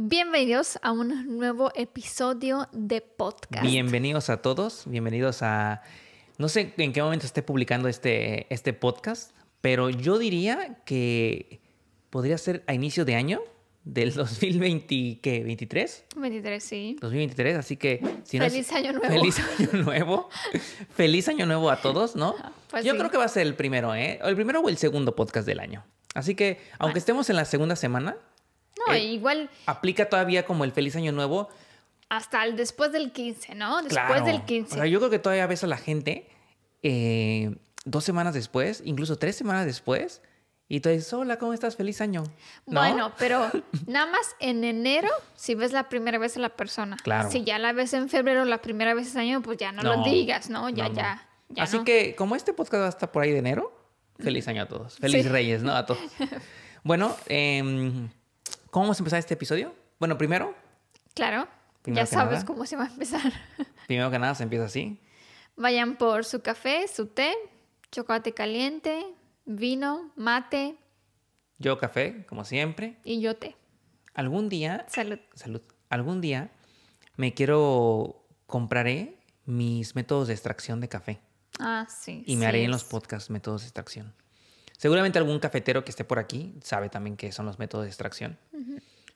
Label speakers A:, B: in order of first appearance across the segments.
A: Bienvenidos a un nuevo episodio de podcast.
B: Bienvenidos a todos, bienvenidos a... No sé en qué momento esté publicando este, este podcast, pero yo diría que podría ser a inicio de año del 2020, ¿qué? ¿23?
A: 23, sí.
B: 2023, así que... feliz año nuevo. Feliz año nuevo. feliz año nuevo a todos, ¿no? Ah, pues yo creo que va a ser el primero, ¿eh? El primero o el segundo podcast del año. Así que, aunque estemos en la segunda semana, eh, igual. Aplica todavía como el feliz año nuevo.
A: Hasta el después del 15, ¿no? Después del 15. O
B: yo creo que todavía ves a la gente eh, dos semanas después, incluso tres semanas después, y tú dices, hola, ¿cómo estás? Feliz año. Bueno, pero
A: nada más en enero, si ves la primera vez a la persona. Claro. Si ya la ves en febrero, la primera vez ese año, pues ya no, lo digas, ¿no? Ya, ya,
B: Así que, como este podcast va hasta por ahí de enero, feliz año a todos. Feliz Reyes, ¿no? A todos. Bueno, eh, ¿Cómo vamos a empezar este episodio? Bueno, primero.
A: Claro. ya sabes cómo se va a empezar.
B: Primero que nada, se empieza así.
A: Vayan por su café, su té, chocolate caliente, vino, mate.
B: Yo café, como siempre. Y yo té. Algún
A: día. Salud.
B: Salud. Algún día me quiero. Compraré mis métodos de extracción de café.
A: Ah, sí. Y me haré en los
B: podcasts métodos de extracción. Seguramente algún cafetero que esté por aquí sabe también qué son los métodos de extracción.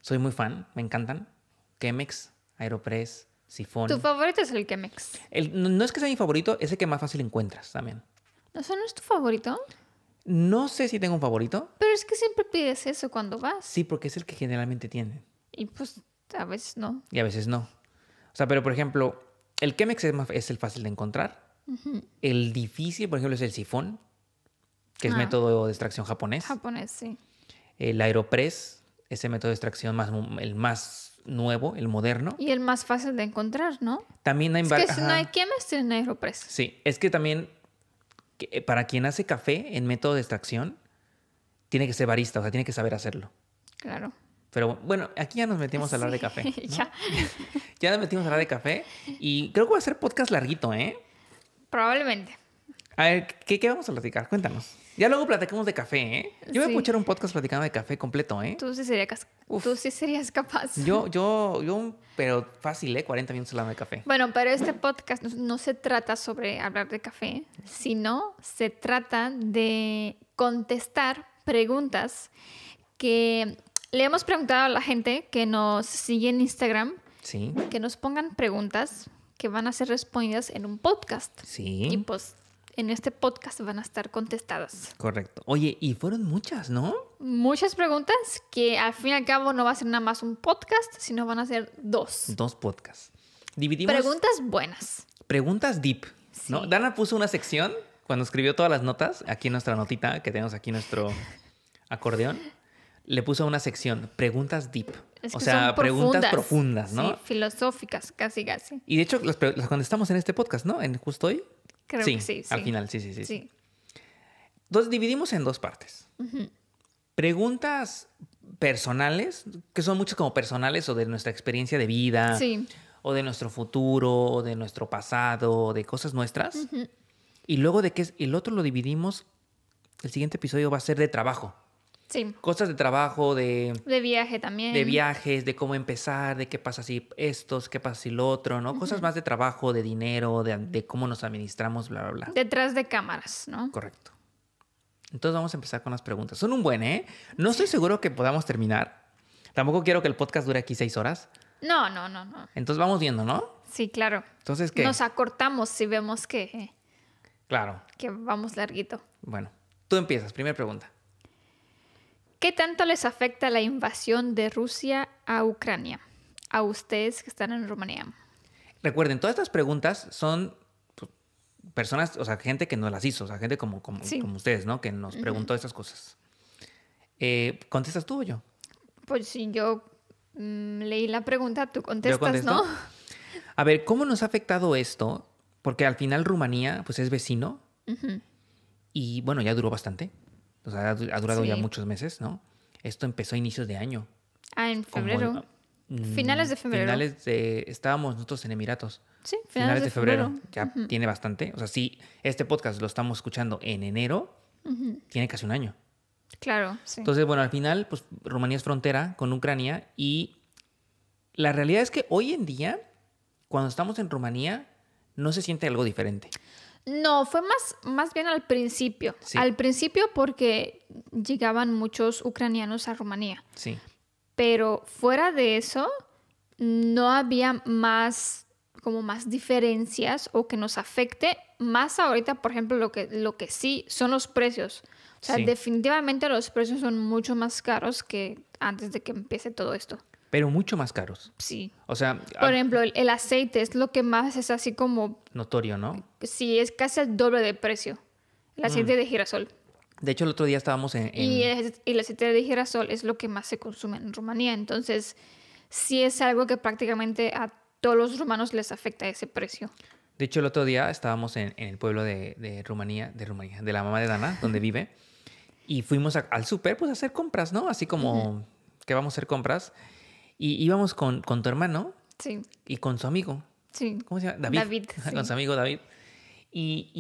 B: Soy muy fan, me encantan. Chemex, Aeropress, Sifón. ¿Tu
A: favorito es el Chemex?
B: no, es que sea mi favorito, es el que más fácil encuentras también.
A: ¿No, ¿No es tu favorito?
B: No sé si tengo un favorito.
A: Pero es que siempre pides eso cuando vas.
B: Sí, porque es el que generalmente tienen.
A: Y pues a veces no.
B: Y a veces no. O sea, pero por ejemplo, el Chemex es, el fácil de encontrar. El difícil, por ejemplo, es el sifón que es ah. método de extracción japonés.
A: Japonés, sí.
B: El Aeropress, ese método de extracción más, el más nuevo, el moderno.
A: Y el más fácil de encontrar, ¿no?
B: También hay... Es que no hay
A: más tienen Aeropress.
B: Sí, es que también eh, para quien hace café en método de extracción, tiene que ser barista, o sea, tiene que saber hacerlo. Claro. Pero bueno, aquí ya nos metimos a hablar de café. ya. ya nos metimos a hablar de café y creo que va a ser podcast larguito, ¿eh?
A: Probablemente.
B: A ver, qué vamos a platicar? Cuéntanos. Ya luego platicamos de café, ¿eh? Yo voy a escuchar un podcast platicando de café completo, ¿eh?
A: Tú sí serías, capaz. Yo,
B: yo, yo, pero fácil, ¿eh? 40 minutos hablando de café.
A: Bueno, pero este podcast no, se trata sobre hablar de café, sino se trata de contestar preguntas que le hemos preguntado a la gente que nos sigue en Instagram. Sí. Que nos pongan preguntas que van a ser respondidas en un podcast. Sí. Y pues en este podcast van a estar contestadas.
B: Correcto. Oye, y fueron muchas, ¿no?
A: Muchas preguntas que al fin y al cabo no va a ser nada más un podcast, sino van a ser dos.
B: Dos podcasts. Dividimos. Preguntas
A: buenas.
B: Preguntas deep. ¿no? Dana puso una sección cuando escribió todas las notas, aquí en nuestra notita que tenemos aquí nuestro acordeón, le puso una sección, preguntas deep. o sea, preguntas profundas, ¿no?
A: filosóficas, casi, casi.
B: Y de hecho, las, las contestamos en este podcast, ¿no? En justo hoy
A: sí, sí, Al final, sí, sí, sí, sí.
B: Entonces dividimos en dos partes. Preguntas personales, que son muchas como personales o de nuestra experiencia de vida, o de nuestro futuro, de nuestro pasado, de cosas nuestras. Y luego de que el otro lo dividimos, el siguiente episodio va a ser de trabajo. Sí. Cosas de trabajo, de...
A: De viaje también. De
B: viajes, de cómo empezar, de qué pasa si estos, qué pasa si lo otro, ¿no? Cosas más de trabajo, de dinero, de, de, cómo nos administramos, bla, bla, bla.
A: Detrás de cámaras, ¿no?
B: Correcto. Entonces vamos a empezar con las preguntas. Son un buen, ¿eh? No estoy seguro que podamos terminar. Tampoco quiero que el podcast dure aquí seis horas.
A: No, no, no, no.
B: Entonces vamos viendo, ¿no?
A: Sí, claro. Entonces, ¿qué? Nos acortamos si vemos que... Claro. Que vamos larguito.
B: Bueno, tú empiezas. Primera pregunta.
A: ¿Qué tanto les afecta la invasión de Rusia a Ucrania? A ustedes que están en Rumanía.
B: Recuerden, todas estas preguntas son pues, personas, o sea, gente que nos las hizo, o sea, gente como, como, ustedes, ¿no? Que nos preguntó estas cosas. Eh, ¿Contestas tú o yo?
A: Pues si yo mm, leí la pregunta, tú contestas, ¿no?
B: A ver, ¿cómo nos ha afectado esto? Porque al final Rumanía, pues es vecino. Y bueno, ya duró bastante o sea, ha durado ya muchos meses, ¿no? Esto empezó a inicios de año.
A: Ah, en febrero. Ah, mm, finales de febrero. Finales
B: de, estábamos nosotros en Emiratos. Sí, finales, de, febrero. Ya tiene bastante. O sea, sí, este podcast lo estamos escuchando en enero, tiene casi un año.
A: Claro, sí. Entonces,
B: bueno, al final, pues Rumanía es frontera con Ucrania y la realidad es que hoy en día, cuando estamos en Rumanía, no se siente algo diferente.
A: No, fue más, más bien al principio. Al principio porque llegaban muchos ucranianos a Rumanía. Sí. Pero fuera de eso, no había más como más diferencias o que nos afecte más ahorita, por ejemplo, lo que, lo que sí son los precios. O sea, definitivamente los precios son mucho más caros que antes de que empiece todo esto
B: pero mucho más caros. Sí. O sea... Por
A: ejemplo, el, aceite es lo que más es así como...
B: Notorio, ¿no?
A: Sí, es casi el doble de precio. El aceite mm. de girasol.
B: De hecho, el otro día estábamos en... Y,
A: el, aceite de girasol es lo que más se consume en Rumanía. Entonces, sí es algo que prácticamente a todos los rumanos les afecta ese precio.
B: De hecho, el otro día estábamos en, el pueblo de, Rumanía, de Rumanía, de la mamá de Dana, donde vive. Y fuimos al súper, pues, a hacer compras, ¿no? Así como que vamos a hacer compras. Y íbamos con, tu hermano sí. y con su amigo.
A: Sí. ¿Cómo se llama? David. David Con su
B: amigo David. Y,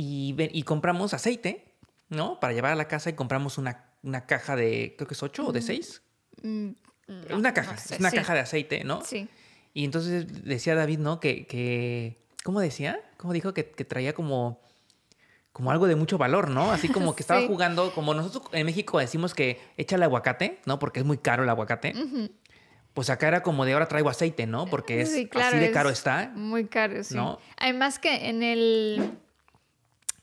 B: y, compramos aceite, ¿no? Para llevar a la casa y compramos una, caja de, creo que es ocho o de mm, seis.
A: Mm, una caja, una caja de aceite, ¿no? Sí.
B: Y entonces decía David, ¿no? Que, que ¿cómo decía? ¿Cómo dijo? Que, traía como como algo de mucho valor, ¿no? Así como que estaba jugando, como nosotros en México decimos que echa el aguacate, ¿no? Porque es muy caro el aguacate pues acá era como de ahora traigo aceite, ¿no? Porque es así de caro está.
A: Muy caro, sí. Además que en el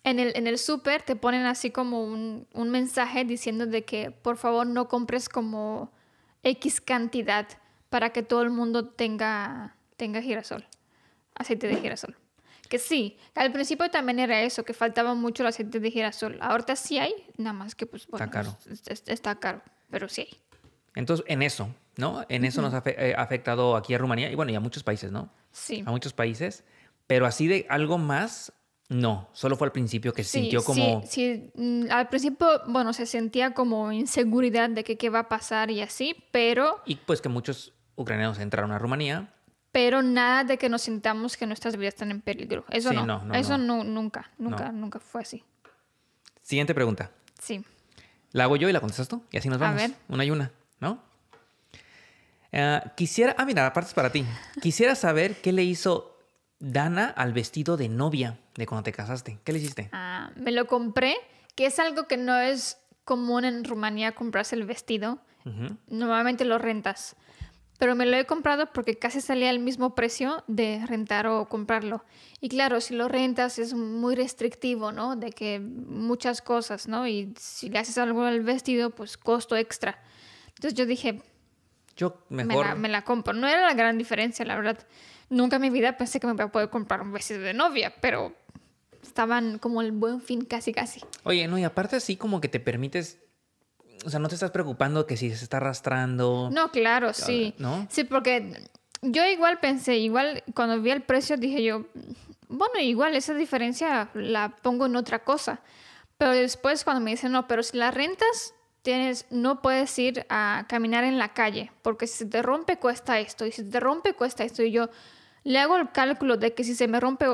A: en el, en el súper te ponen así como un, mensaje diciendo de que por favor no compres como X cantidad para que todo el mundo tenga, tenga girasol, aceite de girasol. Que sí, al principio también era eso, que faltaba mucho el aceite de girasol. Ahorita sí hay, nada más que pues está caro. está caro, pero sí hay.
B: Entonces, en eso, ¿no? En eso nos ha eh, afectado aquí a Rumanía y bueno, y a muchos países, ¿no? Sí. A muchos países, pero así de algo más, no, solo fue al principio que se sintió como...
A: Sí, sí, mm, al principio, bueno, se sentía como inseguridad de que qué va a pasar y así, pero...
B: Y pues que muchos ucranianos entraron a Rumanía.
A: Pero nada de que nos sintamos que nuestras vidas están en peligro. Eso no. Eso no, nunca, nunca, nunca fue así.
B: Siguiente pregunta. Sí. La hago yo y la contestas tú y así nos vamos. A ver. Una y una. ¿no? Eh, quisiera, ah, mira, aparte es para ti. Quisiera saber qué le hizo Dana al vestido de novia de cuando te casaste. ¿Qué le hiciste?
A: Ah, me lo compré, que es algo que no es común en Rumanía comprarse el vestido. Normalmente lo rentas. Pero me lo he comprado porque casi salía al mismo precio de rentar o comprarlo. Y claro, si lo rentas es muy restrictivo, ¿no? De que muchas cosas, ¿no? Y si le haces algo al vestido, pues costo extra. Entonces yo dije, yo
B: mejor... Me
A: la, compro. No era la gran diferencia, la verdad. Nunca en mi vida pensé que me iba a poder comprar un vestido de novia, pero estaban como el buen fin casi casi.
B: Oye, no, y aparte así como que te permites o sea, no te estás preocupando que si se está arrastrando.
A: No, claro, ah, sí. Sí, porque yo igual pensé, igual cuando vi el precio dije yo, bueno, igual esa diferencia la pongo en otra cosa. Pero después cuando me dicen, no, pero si la rentas, no puedes ir a caminar en la calle, porque si se te rompe cuesta esto, y si se te rompe cuesta esto, y yo le hago el cálculo de que si se me rompe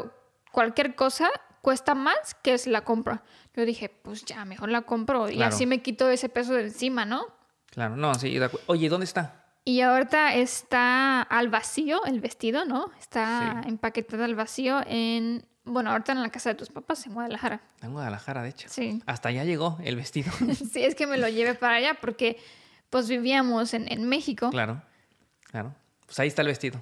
A: cualquier cosa, cuesta más que es la compra. Yo dije, pues ya, mejor la compro, y así me quito ese peso de encima, ¿no?
B: Claro, no, sí, oye, ¿dónde está?
A: Y ahorita está al vacío el vestido, ¿no? Está empaquetado al vacío en bueno, ahorita en la casa de tus papás, en Guadalajara.
B: En Guadalajara, de hecho. Sí. Hasta allá llegó el vestido.
A: sí, es que me lo llevé para allá porque pues vivíamos en, México. Claro,
B: claro. Pues ahí está el vestido.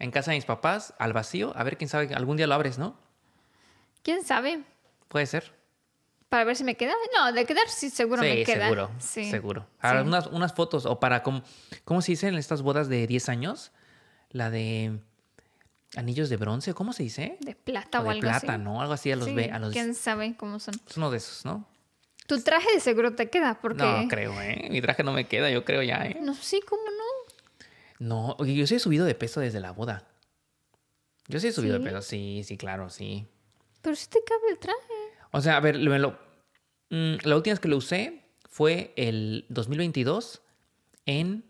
B: En casa de mis papás, al vacío. A ver, quién sabe, algún día lo abres, ¿no?
A: ¿Quién sabe? Puede ser. Para ver si me queda. No, de quedar sí, seguro me queda. Seguro, sí, seguro.
B: Ahora, unas, fotos o para, ¿cómo se dicen en estas bodas de 10 años? La de anillos de bronce, ¿cómo se dice?
A: De plata o, algo así. De plata, ¿no?
B: Algo así a los, ¿Quién
A: sabe cómo son?
B: Es uno de esos, ¿no?
A: Tu traje de seguro te queda, porque... No, creo, ¿eh? Mi
B: traje no me queda, yo creo ya, ¿eh?
A: No, sí, ¿cómo
B: no? No, yo sí he subido de peso desde la boda. Yo sí he subido de peso, sí, sí, claro, sí.
A: Pero sí te cabe el traje.
B: O sea, a ver, lo... Mm, la última vez que lo usé fue el 2022 en...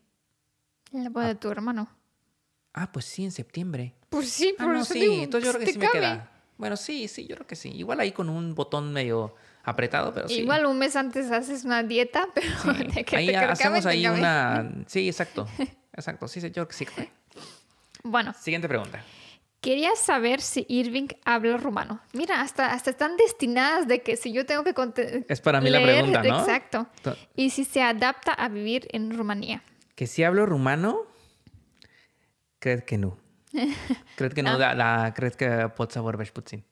A: La boda de tu hermano.
B: Ah, pues sí, en septiembre.
A: Pues sí, ah, por eso sí. Entonces yo pues, creo que sí me queda. Bueno, sí, sí, yo creo que sí. Igual ahí
B: con un botón medio apretado, pero sí. Igual
A: un mes antes haces una dieta, pero de ahí hacemos ahí una.
B: Sí, exacto. Exacto. Sí, yo creo que sí. Bueno. Siguiente pregunta.
A: Quería saber si Irving habla rumano. Mira, hasta, hasta están destinadas de que si yo tengo que Es para mí la pregunta, ¿no? Exacto. Y si se adapta a vivir en Rumanía.
B: ¿Que si hablo rumano? ¿Crees que no? ¿Crees que no? Ah. la que que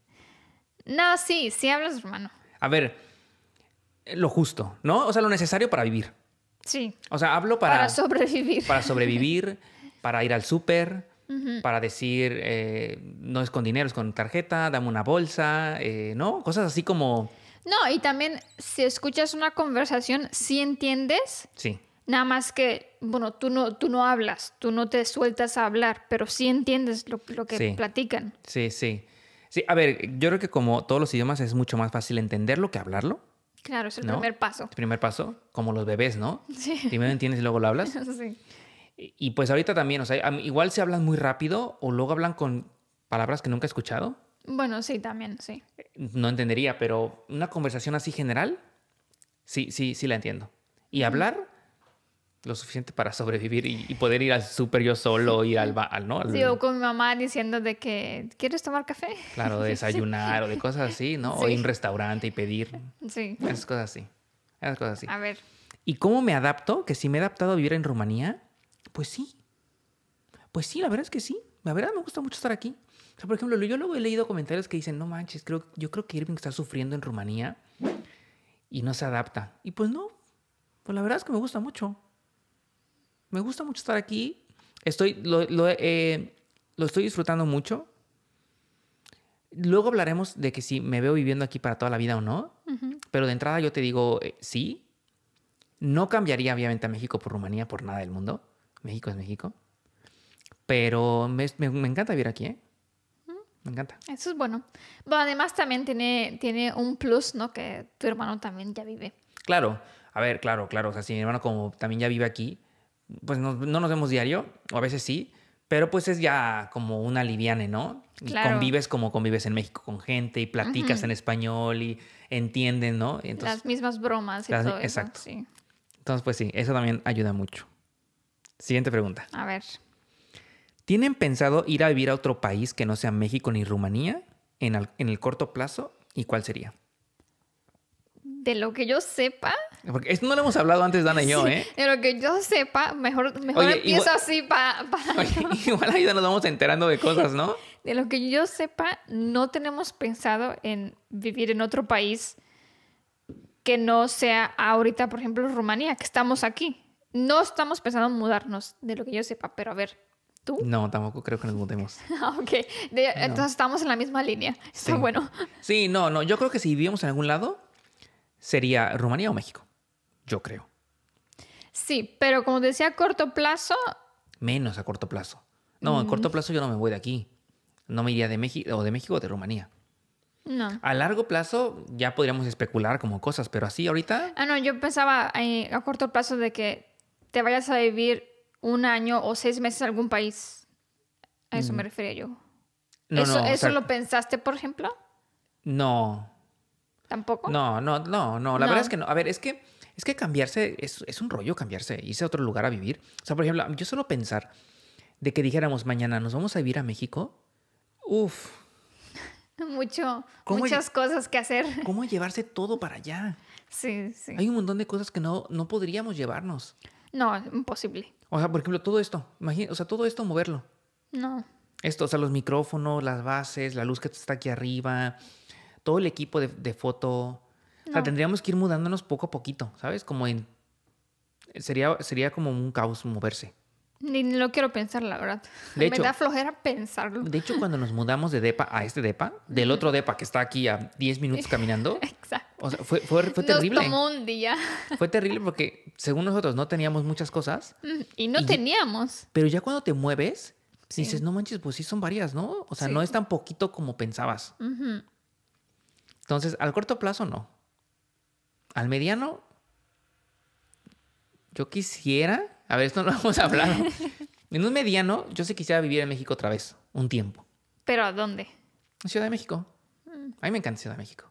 A: No, sí, sí hablas hermano. A ver, lo
B: justo, ¿no? O sea, lo necesario para vivir. Sí. O sea, hablo para...
A: sobrevivir. Para
B: sobrevivir, para ir al súper, para decir, eh, no es con dinero, es con tarjeta, dame una bolsa, eh, ¿no? Cosas así como...
A: No, y también si escuchas una conversación, si ¿sí entiendes... Sí. Nada más que, bueno, tú no, tú no hablas, tú no te sueltas a hablar, pero sí entiendes lo, lo que platican.
B: Sí, sí. Sí, a ver, yo creo que como todos los idiomas es mucho más fácil entenderlo que hablarlo.
A: Claro, es el primer paso. El
B: primer paso, como los bebés, ¿no? Sí. Primero entiendes y luego lo hablas.
A: sí. Y,
B: y pues ahorita también, o sea, igual se hablan muy rápido o luego hablan con palabras que nunca he escuchado.
A: Bueno, sí, también, sí.
B: No entendería, pero una conversación así general, sí, sí, sí la entiendo. Y hablar, lo suficiente para sobrevivir y, poder ir al súper yo solo, ir al al, ¿no? sí, o
A: con mi mamá diciendo de que, ¿quieres tomar café?
B: Claro, desayunar o de cosas así, ¿no? O ir a un restaurante y pedir. Sí. Esas cosas así. Esas cosas así. A ver. ¿Y cómo me adapto? Que si me he adaptado a vivir en Rumanía, pues sí. Pues sí, la verdad es que sí. La verdad me gusta mucho estar aquí. O sea, por ejemplo, yo luego he leído comentarios que dicen, no manches, creo, yo creo que Irving está sufriendo en Rumanía y no se adapta. Y pues no, pues la verdad es que me gusta mucho me gusta mucho estar aquí. Estoy, eh, lo, estoy disfrutando mucho. Luego hablaremos de que si me veo viviendo aquí para toda la vida o no. Pero de entrada yo te digo eh, sí. No cambiaría obviamente a México por Rumanía por nada del mundo. México es México. Pero me, encanta vivir aquí, ¿eh? Me encanta.
A: Eso es bueno. Bueno, además también tiene, tiene un plus, ¿no? Que tu hermano también ya vive.
B: Claro. A ver, claro, claro. O sea, si mi hermano como también ya vive aquí, pues no, nos vemos diario, o a veces sí, pero pues es ya como una aliviane, ¿no? Y convives como convives en México con gente y platicas en español y entienden, ¿no? las
A: mismas bromas y todo Exacto. sí.
B: Entonces, pues sí, eso también ayuda mucho. Siguiente pregunta. A ver. ¿Tienen pensado ir a vivir a otro país que no sea México ni Rumanía en en el corto plazo? ¿Y cuál sería?
A: de lo que yo sepa.
B: Porque esto no lo hemos hablado antes, Dana y yo, ¿eh?
A: De lo que yo sepa, mejor, mejor empiezo así para.
B: Igual ahí nos vamos enterando de cosas, ¿no?
A: De lo que yo sepa, no tenemos pensado en vivir en otro país que no sea ahorita, por ejemplo, Rumanía, que estamos aquí. No estamos pensando en mudarnos, de lo que yo sepa, pero a ver, ¿Tú?
B: No, tampoco creo que nos mudemos.
A: Ah, ok, entonces estamos en la misma línea. Está bueno.
B: Sí, no, no, yo creo que si vivimos en algún lado, sería Rumanía o México, yo creo.
A: Sí, pero como decía, a corto plazo.
B: Menos a corto plazo. No, a corto mm. plazo yo no me voy de aquí. No me iría de México o de México o de Rumanía. No. A largo plazo ya podríamos especular como cosas, pero así ahorita.
A: Ah, no, yo pensaba eh, a corto plazo de que te vayas a vivir un año o seis meses a algún país. A eso me mm. refería yo.
B: No, ¿Eso, lo
A: pensaste, por ejemplo?
B: No, ¿Tampoco? No, no, no, no. La verdad es que no. A ver, es que, es que cambiarse es, un rollo cambiarse, irse a otro lugar a vivir. O sea, por ejemplo, yo solo pensar de que dijéramos mañana nos vamos a vivir a México. Uf.
A: Mucho, muchas cosas que hacer.
B: ¿Cómo llevarse todo para allá?
A: Sí, sí. Hay un
B: montón de cosas que no, no podríamos llevarnos.
A: No, imposible.
B: O sea, por ejemplo, todo esto, o sea, todo esto moverlo. No. Esto, o sea, los micrófonos, las bases, la luz que está aquí arriba, todo el equipo de, foto. O sea, tendríamos que ir mudándonos poco a poquito, ¿sabes? Como en. Sería, sería como un caos moverse.
A: Ni lo quiero pensar, la verdad. De Me da flojera pensarlo.
B: De hecho, cuando nos mudamos de DEPA a este DEPA, del otro DEPA que está aquí a 10 minutos caminando.
A: Exacto.
B: O sea, fue, fue, terrible. Nos
A: un día.
B: Fue terrible porque, según nosotros, no teníamos muchas cosas.
A: Mm, y no teníamos.
B: pero ya cuando te mueves, dices, no manches, pues sí son varias, ¿no? O sea, no es tan poquito como pensabas. Entonces, al corto plazo no. Al mediano, yo quisiera, a ver, esto no lo a hablar. en un mediano, yo sí quisiera vivir en México otra vez, un tiempo.
A: ¿Pero a dónde? Ciudad de México. Mm.
B: A mí me encanta Ciudad de México.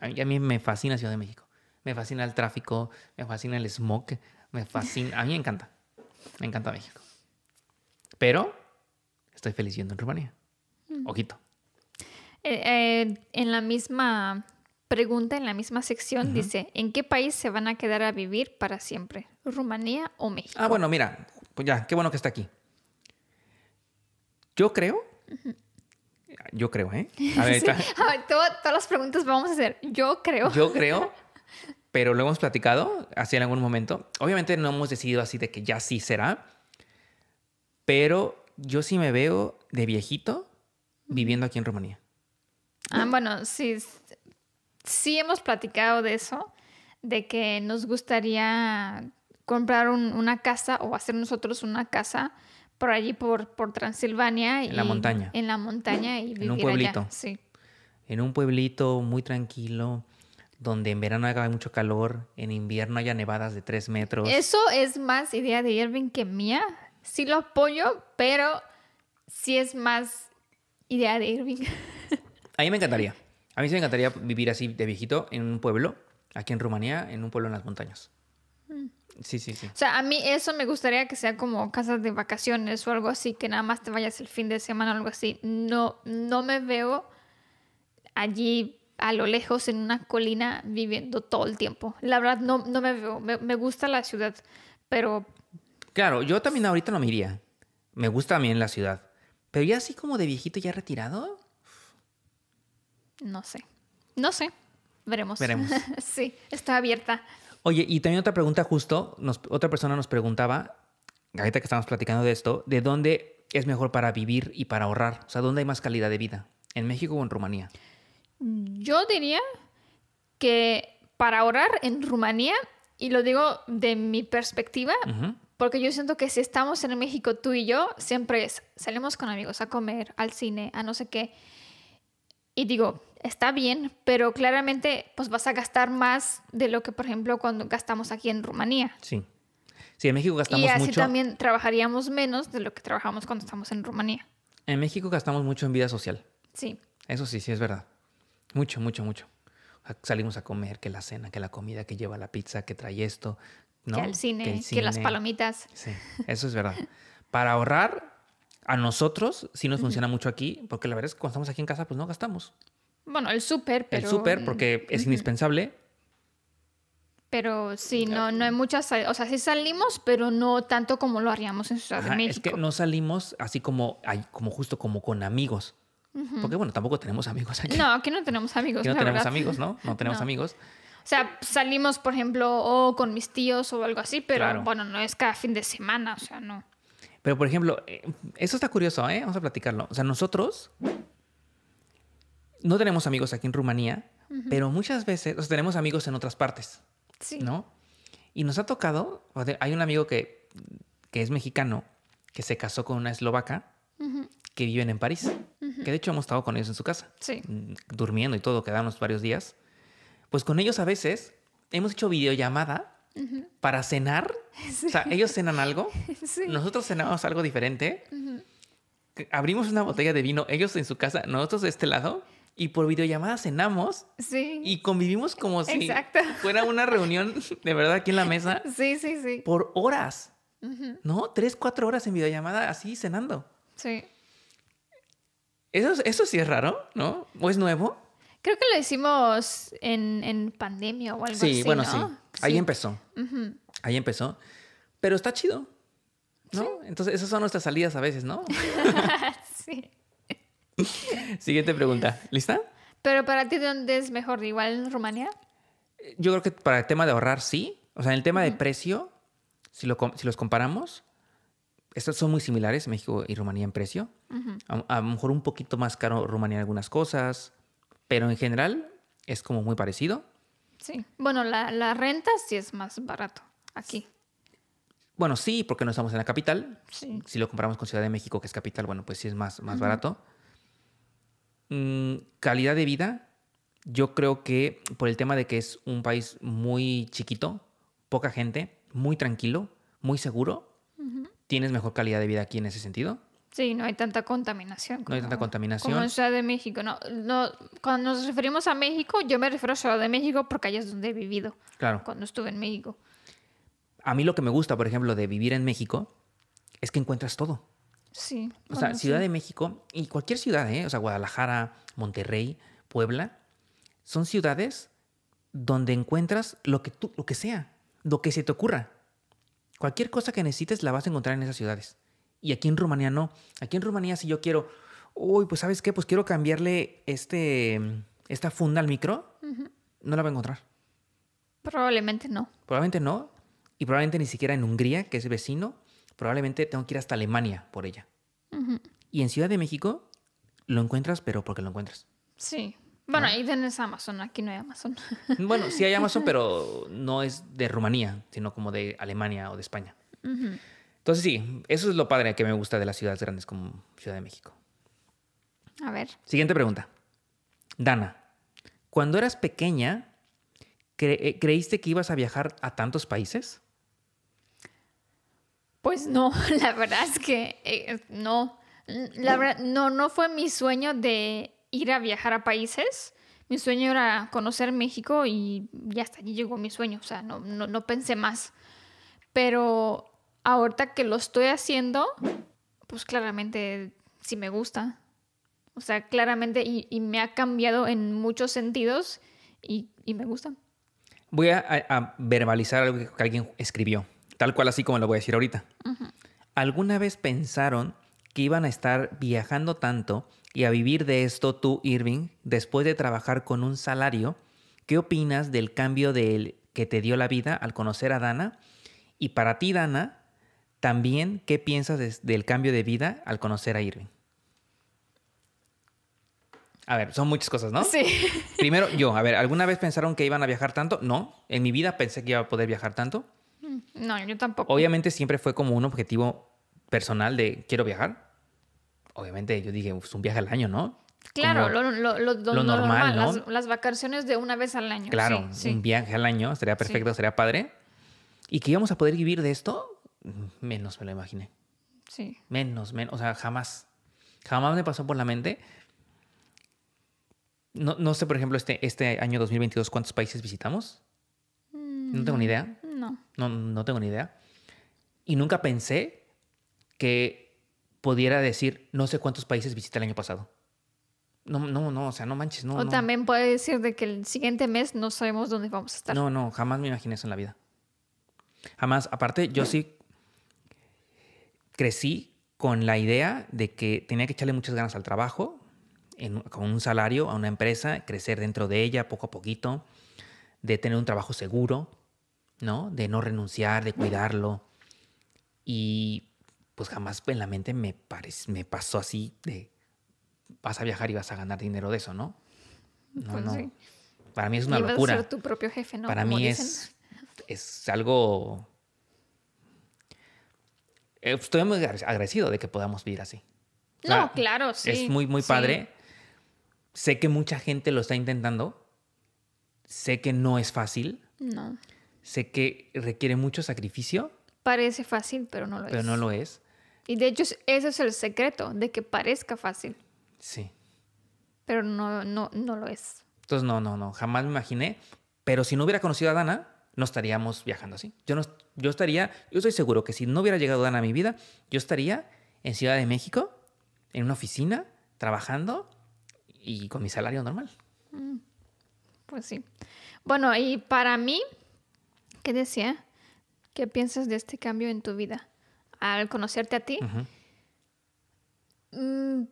B: A mí, me fascina Ciudad de México. Me fascina el tráfico, me fascina el smog, me fascina. A mí me encanta. Me encanta México. Pero estoy feliz yendo en Rumanía. Mm. Ojito.
A: Eh, eh, en la misma pregunta, en la misma sección, dice, ¿en qué país se van a quedar a vivir para siempre? ¿Rumanía o México? Ah, bueno,
B: mira, pues ya, qué bueno que está aquí. Yo creo, yo creo, ¿eh? A ver,
A: todas las preguntas vamos a hacer, yo creo. Yo creo,
B: pero lo hemos platicado así en algún momento. Obviamente no hemos decidido así de que ya sí será, pero yo sí me veo de viejito viviendo aquí en Rumanía. Ah,
A: bueno, sí, sí hemos platicado de eso, de que nos gustaría comprar una casa o hacer nosotros una casa por allí, por, Transilvania. En la montaña. En la montaña y vivir En un pueblito. Sí.
B: En un pueblito muy tranquilo, donde en verano haga mucho calor, en invierno haya nevadas de tres metros. Eso
A: es más idea de Irving que mía. Sí lo apoyo, pero sí es más idea de Irving.
B: A mí me encantaría. A mí sí me encantaría vivir así de viejito en un pueblo, aquí en Rumanía, en un pueblo en las montañas. Mm. Sí, sí, sí. O
A: sea, a mí eso me gustaría que sea como casas de vacaciones o algo así, que nada más te vayas el fin de semana o algo así. No, no me veo allí a lo lejos en una colina viviendo todo el tiempo. La verdad, no, no me veo. Me, gusta la ciudad, pero...
B: Claro, yo también ahorita no me iría. Me gusta también la ciudad. Pero ya así como de viejito ya retirado,
A: no sé. No sé. Veremos. Veremos. sí, está abierta.
B: Oye, y también otra pregunta justo, otra persona nos preguntaba, ahorita que estamos platicando de esto, ¿de dónde es mejor para vivir y para ahorrar? O sea, ¿dónde hay más calidad de vida? ¿En México o en Rumanía?
A: Yo diría que para ahorrar en Rumanía, y lo digo de mi perspectiva, porque yo siento que si estamos en México tú y yo, siempre salimos con amigos a comer, al cine, a no sé qué. Y digo, está bien, pero claramente pues vas a gastar más de lo que, por ejemplo, cuando gastamos aquí en Rumanía.
B: Sí. Sí, en México gastamos mucho. Y así también
A: trabajaríamos menos de lo que trabajamos cuando estamos en Rumanía.
B: En México gastamos mucho en vida social. Sí. Eso sí, sí es verdad. Mucho, mucho, mucho. salimos a comer, que la cena, que la comida, que lleva la pizza, que trae esto. ¿no? Que, el cine, que las palomitas. Sí, eso es verdad. Para ahorrar, a nosotros sí nos funciona mucho aquí, porque la verdad es que cuando estamos aquí en casa, pues no gastamos.
A: Bueno, el súper, pero... El súper, mm, porque
B: es indispensable.
A: Pero sí, no, no hay muchas... O sea, sí salimos, pero no tanto como lo haríamos en Ciudad de México.
B: Es que no salimos así como, como justo como con amigos. Porque bueno, tampoco tenemos amigos
A: aquí. No, aquí no tenemos amigos. Aquí no tenemos amigos, ¿no? No tenemos amigos. O sea, salimos, por ejemplo, o con mis tíos o algo así, pero bueno, no es cada fin de semana, o sea, no.
B: Pero, por ejemplo, eh, eso está curioso, ¿eh? Vamos a platicarlo. O sea, nosotros no tenemos amigos aquí en Rumanía, pero muchas veces, o sea, tenemos amigos en otras partes, sí. ¿no? Y nos ha tocado, hay un amigo que, que es mexicano, que se casó con una eslovaca, que viven en París, que de hecho hemos estado con ellos en su casa, mm, durmiendo y todo, quedamos varios días. Pues con ellos a veces hemos hecho videollamada para cenar. O sea, ellos cenan algo, nosotros cenamos algo diferente. Abrimos una botella de vino, ellos en su casa, nosotros de este lado y por videollamada cenamos. Y convivimos como si fuera una reunión de verdad aquí en la mesa.
A: Sí, sí, sí.
B: Por horas. ¿No? Tres, cuatro horas en videollamada así cenando. Sí. Eso, eso sí es raro, ¿no? ¿O es nuevo?
A: Creo que lo hicimos en, pandemia o algo así. Sí, bueno, sí. Ahí empezó. Ahí empezó. Pero está chido. ¿No? Entonces,
B: esas son nuestras salidas a veces, ¿no?
A: sí.
B: Siguiente pregunta.
A: ¿Lista? Pero para ti, ¿dónde es mejor? ¿Igual en Rumanía?
B: Yo creo que para el tema de ahorrar, sí. O sea, en el tema de precio, si, si los comparamos, estos son muy similares, México y Rumanía en precio. a, lo mejor un poquito más caro Rumanía en algunas cosas, pero en general es como muy parecido.
A: Sí. Bueno, la, renta sí es más barato aquí.
B: Bueno, sí, porque no estamos en la capital. Si lo comparamos con Ciudad de México, que es capital, bueno, pues sí es más, más barato. Mm, calidad de vida, yo creo que por el tema de que es un país muy chiquito, poca gente, muy tranquilo, muy seguro, tienes mejor calidad de vida aquí en ese sentido.
A: Sí, no hay tanta contaminación. no hay tanta contaminación. Como en de México. No, no, cuando nos referimos a México, yo me refiero a de México porque allá es donde he vivido. Claro. Cuando estuve en México.
B: A mí lo que me gusta, por ejemplo, de vivir en México es que encuentras todo.
A: Sí. O sea, Ciudad de
B: México y cualquier ciudad, ¿eh? o sea, Guadalajara, Monterrey, Puebla, son ciudades donde encuentras lo que, tú, lo que sea, lo que se te ocurra. Cualquier cosa que necesites la vas a encontrar en esas ciudades. Y aquí en Rumanía no. Aquí en Rumanía si yo quiero, uy, pues sabes qué, pues quiero cambiarle este, mm, esta funda al micro, no la voy a encontrar.
A: Probablemente no.
B: Probablemente no. Y probablemente ni siquiera en Hungría, que es vecino, probablemente tengo que ir hasta Alemania por ella. Y en Ciudad de México lo encuentras, pero porque lo encuentras.
A: Sí. Bueno, ahí tienes Amazon, aquí no hay Amazon.
B: Bueno, sí hay Amazon, pero no es de Rumanía, sino como de Alemania o de España.
A: Entonces
B: sí, eso es lo padre que me gusta de las ciudades grandes como Ciudad de México. A ver. Siguiente pregunta. Dana, cuando eras pequeña, eh, ¿creíste que ibas a viajar a tantos países?
A: Pues no, la verdad es que eh, no. verdad, no, no fue mi sueño de ir a viajar a países. Mi sueño era conocer México y ya hasta allí llegó mi sueño. O sea, no, pensé más. Pero ahorita que lo estoy haciendo, pues claramente sí me gusta. O sea, claramente y, me ha cambiado en muchos sentidos y, me gusta.
B: Voy a, a verbalizar algo que alguien escribió. Tal cual así como lo voy a decir ahorita. ¿Alguna vez pensaron que iban a estar viajando tanto y a vivir de esto tú, Irving, después de trabajar con un salario? ¿Qué opinas del cambio que te dio la vida al conocer a Dana? Y para ti, Dana, también, ¿qué piensas del cambio de vida al conocer a Irving? A ver, son muchas cosas, ¿no? Sí. Primero, yo, a ver, ¿alguna vez pensaron que iban a viajar tanto? No, en mi vida pensé que iba a poder viajar tanto.
A: Mm, no, yo tampoco. Obviamente
B: siempre fue como un objetivo personal de quiero viajar. Obviamente yo dije, un viaje al año, ¿no? Claro, lo,
A: normal, las, vacaciones de una vez al año. Claro, un
B: viaje al año sería perfecto, sería padre. ¿Y que íbamos a poder vivir de esto? Menos me lo imaginé. Sí. Menos, menos, o sea, jamás, jamás me pasó por la mente. No, sé, por ejemplo, este, este año 2022, ¿cuántos países visitamos?
A: No tengo ni mm. idea.
B: No. No, no tengo ni idea. Y nunca pensé que pudiera decir no sé cuántos países visité el año pasado. No, no, no, o sea, no manches, no. O también
A: puede decir de que el siguiente mes no sabemos dónde vamos a estar.
B: No, no, jamás me imaginé eso en la vida. Jamás, aparte, yo sí crecí con la idea de que tenía que echarle muchas ganas al trabajo, con un salario, a una empresa, crecer dentro de ella poco a poquito, de tener un trabajo seguro, ¿no? De no renunciar, de cuidarlo. Y pues jamás en la mente me, me pasó así de vas a viajar y vas a ganar dinero de eso, ¿no? No, pues no. Para mí es una locura. tu propio jefe, ¿no? Para mí es, es algo... Eh, pues, estoy muy agradecido de que podamos vivir así.
A: No, claro, sí. Es muy, muy padre.
B: Sé que mucha gente lo está intentando. Sé que no es fácil. No. Sé que requiere mucho sacrificio.
A: Parece fácil, pero no lo es. Pero no lo es. Y de hecho, ese es el secreto, de que parezca fácil. Sí. Pero no, no, no lo es.
B: Entonces, no, no, no, jamás me imaginé. Pero si no hubiera conocido a Dana, no estaríamos viajando así. Yo, no, yo estaría, yo estoy seguro que si no hubiera llegado Dana a mi vida, yo estaría en Ciudad de México, en una oficina, trabajando y con mi salario normal.
A: Mm, pues sí. Bueno, y para mí, ¿Qué decía, ¿qué piensas de este cambio en tu vida? Al conocerte a ti, mm,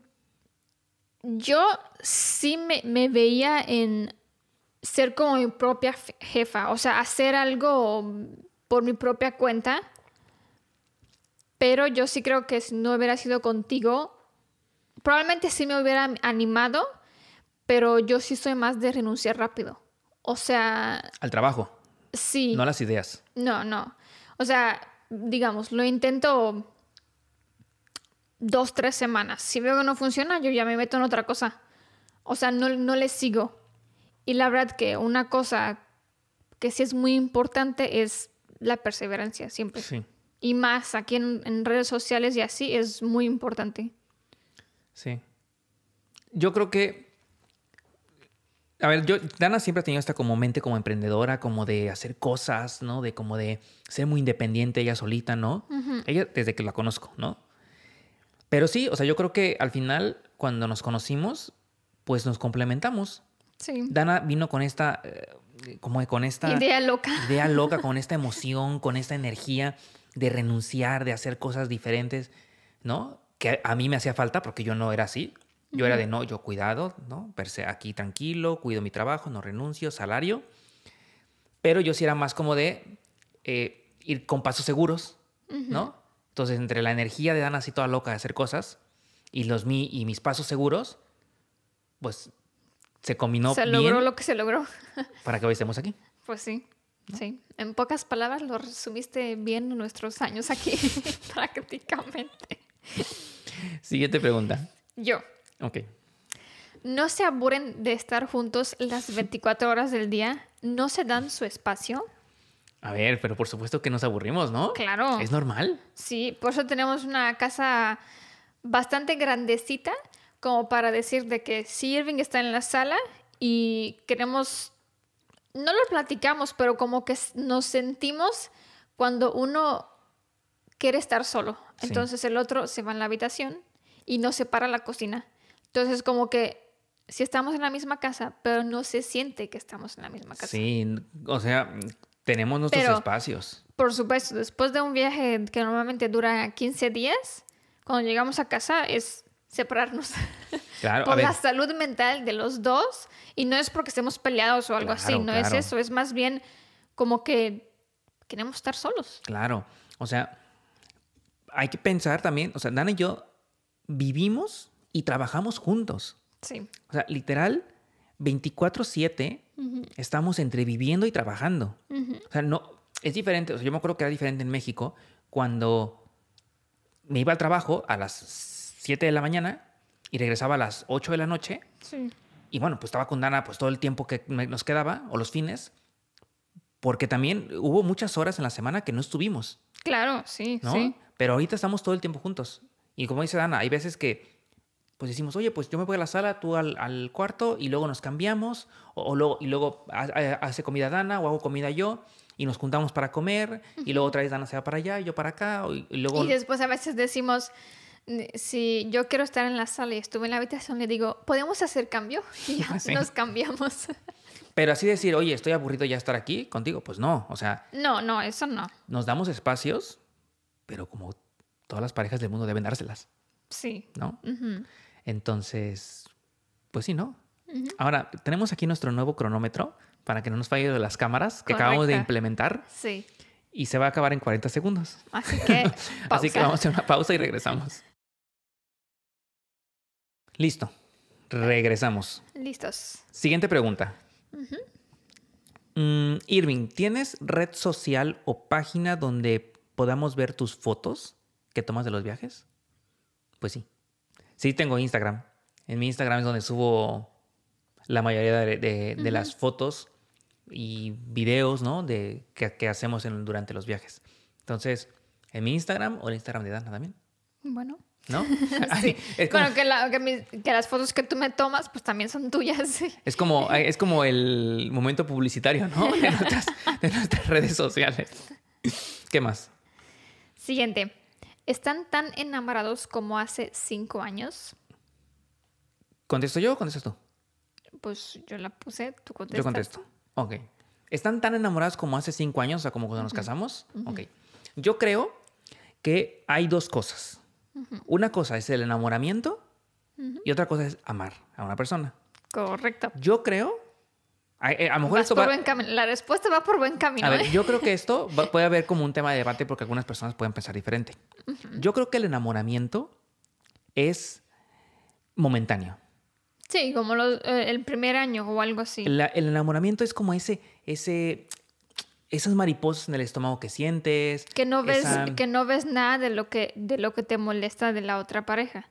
A: yo sí me veía en ser como mi propia jefa, o sea, hacer algo por mi propia cuenta, pero yo sí creo que si no hubiera sido contigo, probablemente sí me hubiera animado, pero yo sí soy más de renunciar rápido. O sea... Al trabajo. Sí. No las ideas. No, no. O sea, digamos, lo intento dos, tres semanas. Si veo que no funciona, yo ya me meto en otra cosa. O sea, no, no le sigo. Y la verdad que una cosa que sí es muy importante es la perseverancia, siempre. Sí. Y más aquí en redes sociales y así es muy importante.
B: Sí. Yo creo que a ver, yo, Dana siempre ha tenido esta como mente como emprendedora, como de hacer cosas, ¿no? De como de ser muy independiente ella solita, ¿no? Ella desde que la conozco, ¿no? Pero sí, o sea, yo creo que al final, cuando nos conocimos, pues nos complementamos. Sí. Dana vino con esta, eh, como con esta... Idea loca. Idea loca, con esta emoción, con esta energía de renunciar, de hacer cosas diferentes, ¿no? Que a mí me hacía falta porque yo no era así. Yo era de no, yo cuidado, ¿no? Perse aquí tranquilo, cuido mi trabajo, no renuncio, salario. Pero yo sí era más como de eh, ir con pasos seguros, ¿no? Entonces, entre la energía de Dana así toda loca de hacer cosas y, los, y mis pasos seguros, pues se combinó Se logró lo
A: que se logró.
B: para que hoy estemos aquí.
A: Pues sí. Sí, en pocas palabras lo resumiste bien nuestros años aquí prácticamente.
B: Siguiente pregunta. Yo, Ok.
A: No se aburren de estar juntos las 24 horas del día, no se dan su espacio.
B: A ver, pero por supuesto que nos aburrimos, ¿no?
A: Claro. Es normal. Sí, por eso tenemos una casa bastante grandecita como para decir de que si Irving está en la sala y queremos, no lo platicamos, pero como que nos sentimos cuando uno quiere estar solo. Entonces el otro se va en la habitación y nos separa la cocina. Entonces, como que si estamos en la misma casa, pero no se siente que estamos en la misma casa.
B: Sí, o sea, tenemos nuestros espacios.
A: Por supuesto, después de un viaje que normalmente dura 15 días, cuando llegamos a casa es separarnos claro, por la salud mental de los dos y no es porque estemos peleados o algo así, no es eso, es más bien como que queremos estar solos.
B: Claro, o sea, hay que pensar también, o sea, Dana y yo vivimos y trabajamos juntos. Sí. O sea, literal, 24/7 estamos entre viviendo y trabajando. O sea, no, es diferente. yo me acuerdo que era diferente en México cuando me iba al trabajo a las 7 de la mañana y regresaba a las 8 de la noche. Sí. Y bueno, pues estaba con Dana pues todo el tiempo que nos quedaba o los fines, porque también hubo muchas horas en la semana que no estuvimos.
A: Claro, sí, sí.
B: Pero ahorita estamos todo el tiempo juntos. Y como dice Dana, hay veces que pues decimos, oye, pues yo me voy a la sala, tú al, al cuarto y luego nos cambiamos, o, luego, y luego hace comida Dana o hago comida yo y nos juntamos para comer y luego otra vez Dana se va para allá y yo para acá y, luego... Y
A: después a veces decimos, si yo quiero estar en la sala y estuve en la habitación, le digo, ¿podemos hacer cambio? Y ya nos cambiamos.
B: Pero así decir, oye, estoy aburrido ya estar aquí contigo, pues no, o sea...
A: No, no, eso no.
B: Nos damos espacios, pero como todas las parejas del mundo deben dárselas.
A: Sí. ¿No? Uh
B: entonces, pues sí, ¿no? Ahora, tenemos aquí nuestro nuevo cronómetro para que no nos falle de las cámaras que acabamos de implementar. Sí. Y se va a acabar en 40 segundos. Así que, Así que vamos a hacer una pausa y regresamos. Listo. Regresamos.
A: Listos.
B: Siguiente pregunta. Mm, Irving, ¿tienes red social o página donde podamos ver tus fotos que tomas de los viajes? Pues sí. Sí, tengo Instagram. En mi Instagram es donde subo la mayoría de, las fotos y videos, ¿no? De que, hacemos durante los viajes. Entonces, en mi Instagram o el Instagram de Dana también. Bueno. ¿No? Bueno, que,
A: las fotos que tú me tomas, pues también son tuyas.
B: Es, como, es como el momento publicitario, ¿no? de nuestras redes sociales. ¿Qué más?
A: Siguiente. ¿Están tan enamorados como hace cinco años?
B: ¿Contesto yo o contestas tú?
A: Pues yo la puse, tú contestas. Yo contesto.
B: Ok. ¿Están tan enamorados como hace cinco años, o sea, como cuando nos casamos? Ok. Yo creo que hay dos cosas. Una cosa es el enamoramiento y otra cosa es amar a una persona.
A: Correcto.
B: Yo creo eh, a, lo mejor esto va...
A: La respuesta va por buen camino. ¿eh? yo creo
B: que esto puede haber como un tema de debate porque algunas personas pueden pensar diferente. Yo creo que el enamoramiento es momentáneo.
A: Sí, como eh, el primer año o algo así. el
B: enamoramiento es como ese, ese, esas mariposas en el estómago que sientes. Que no ves, que
A: no ves nada de lo que, de lo que te molesta de la otra pareja.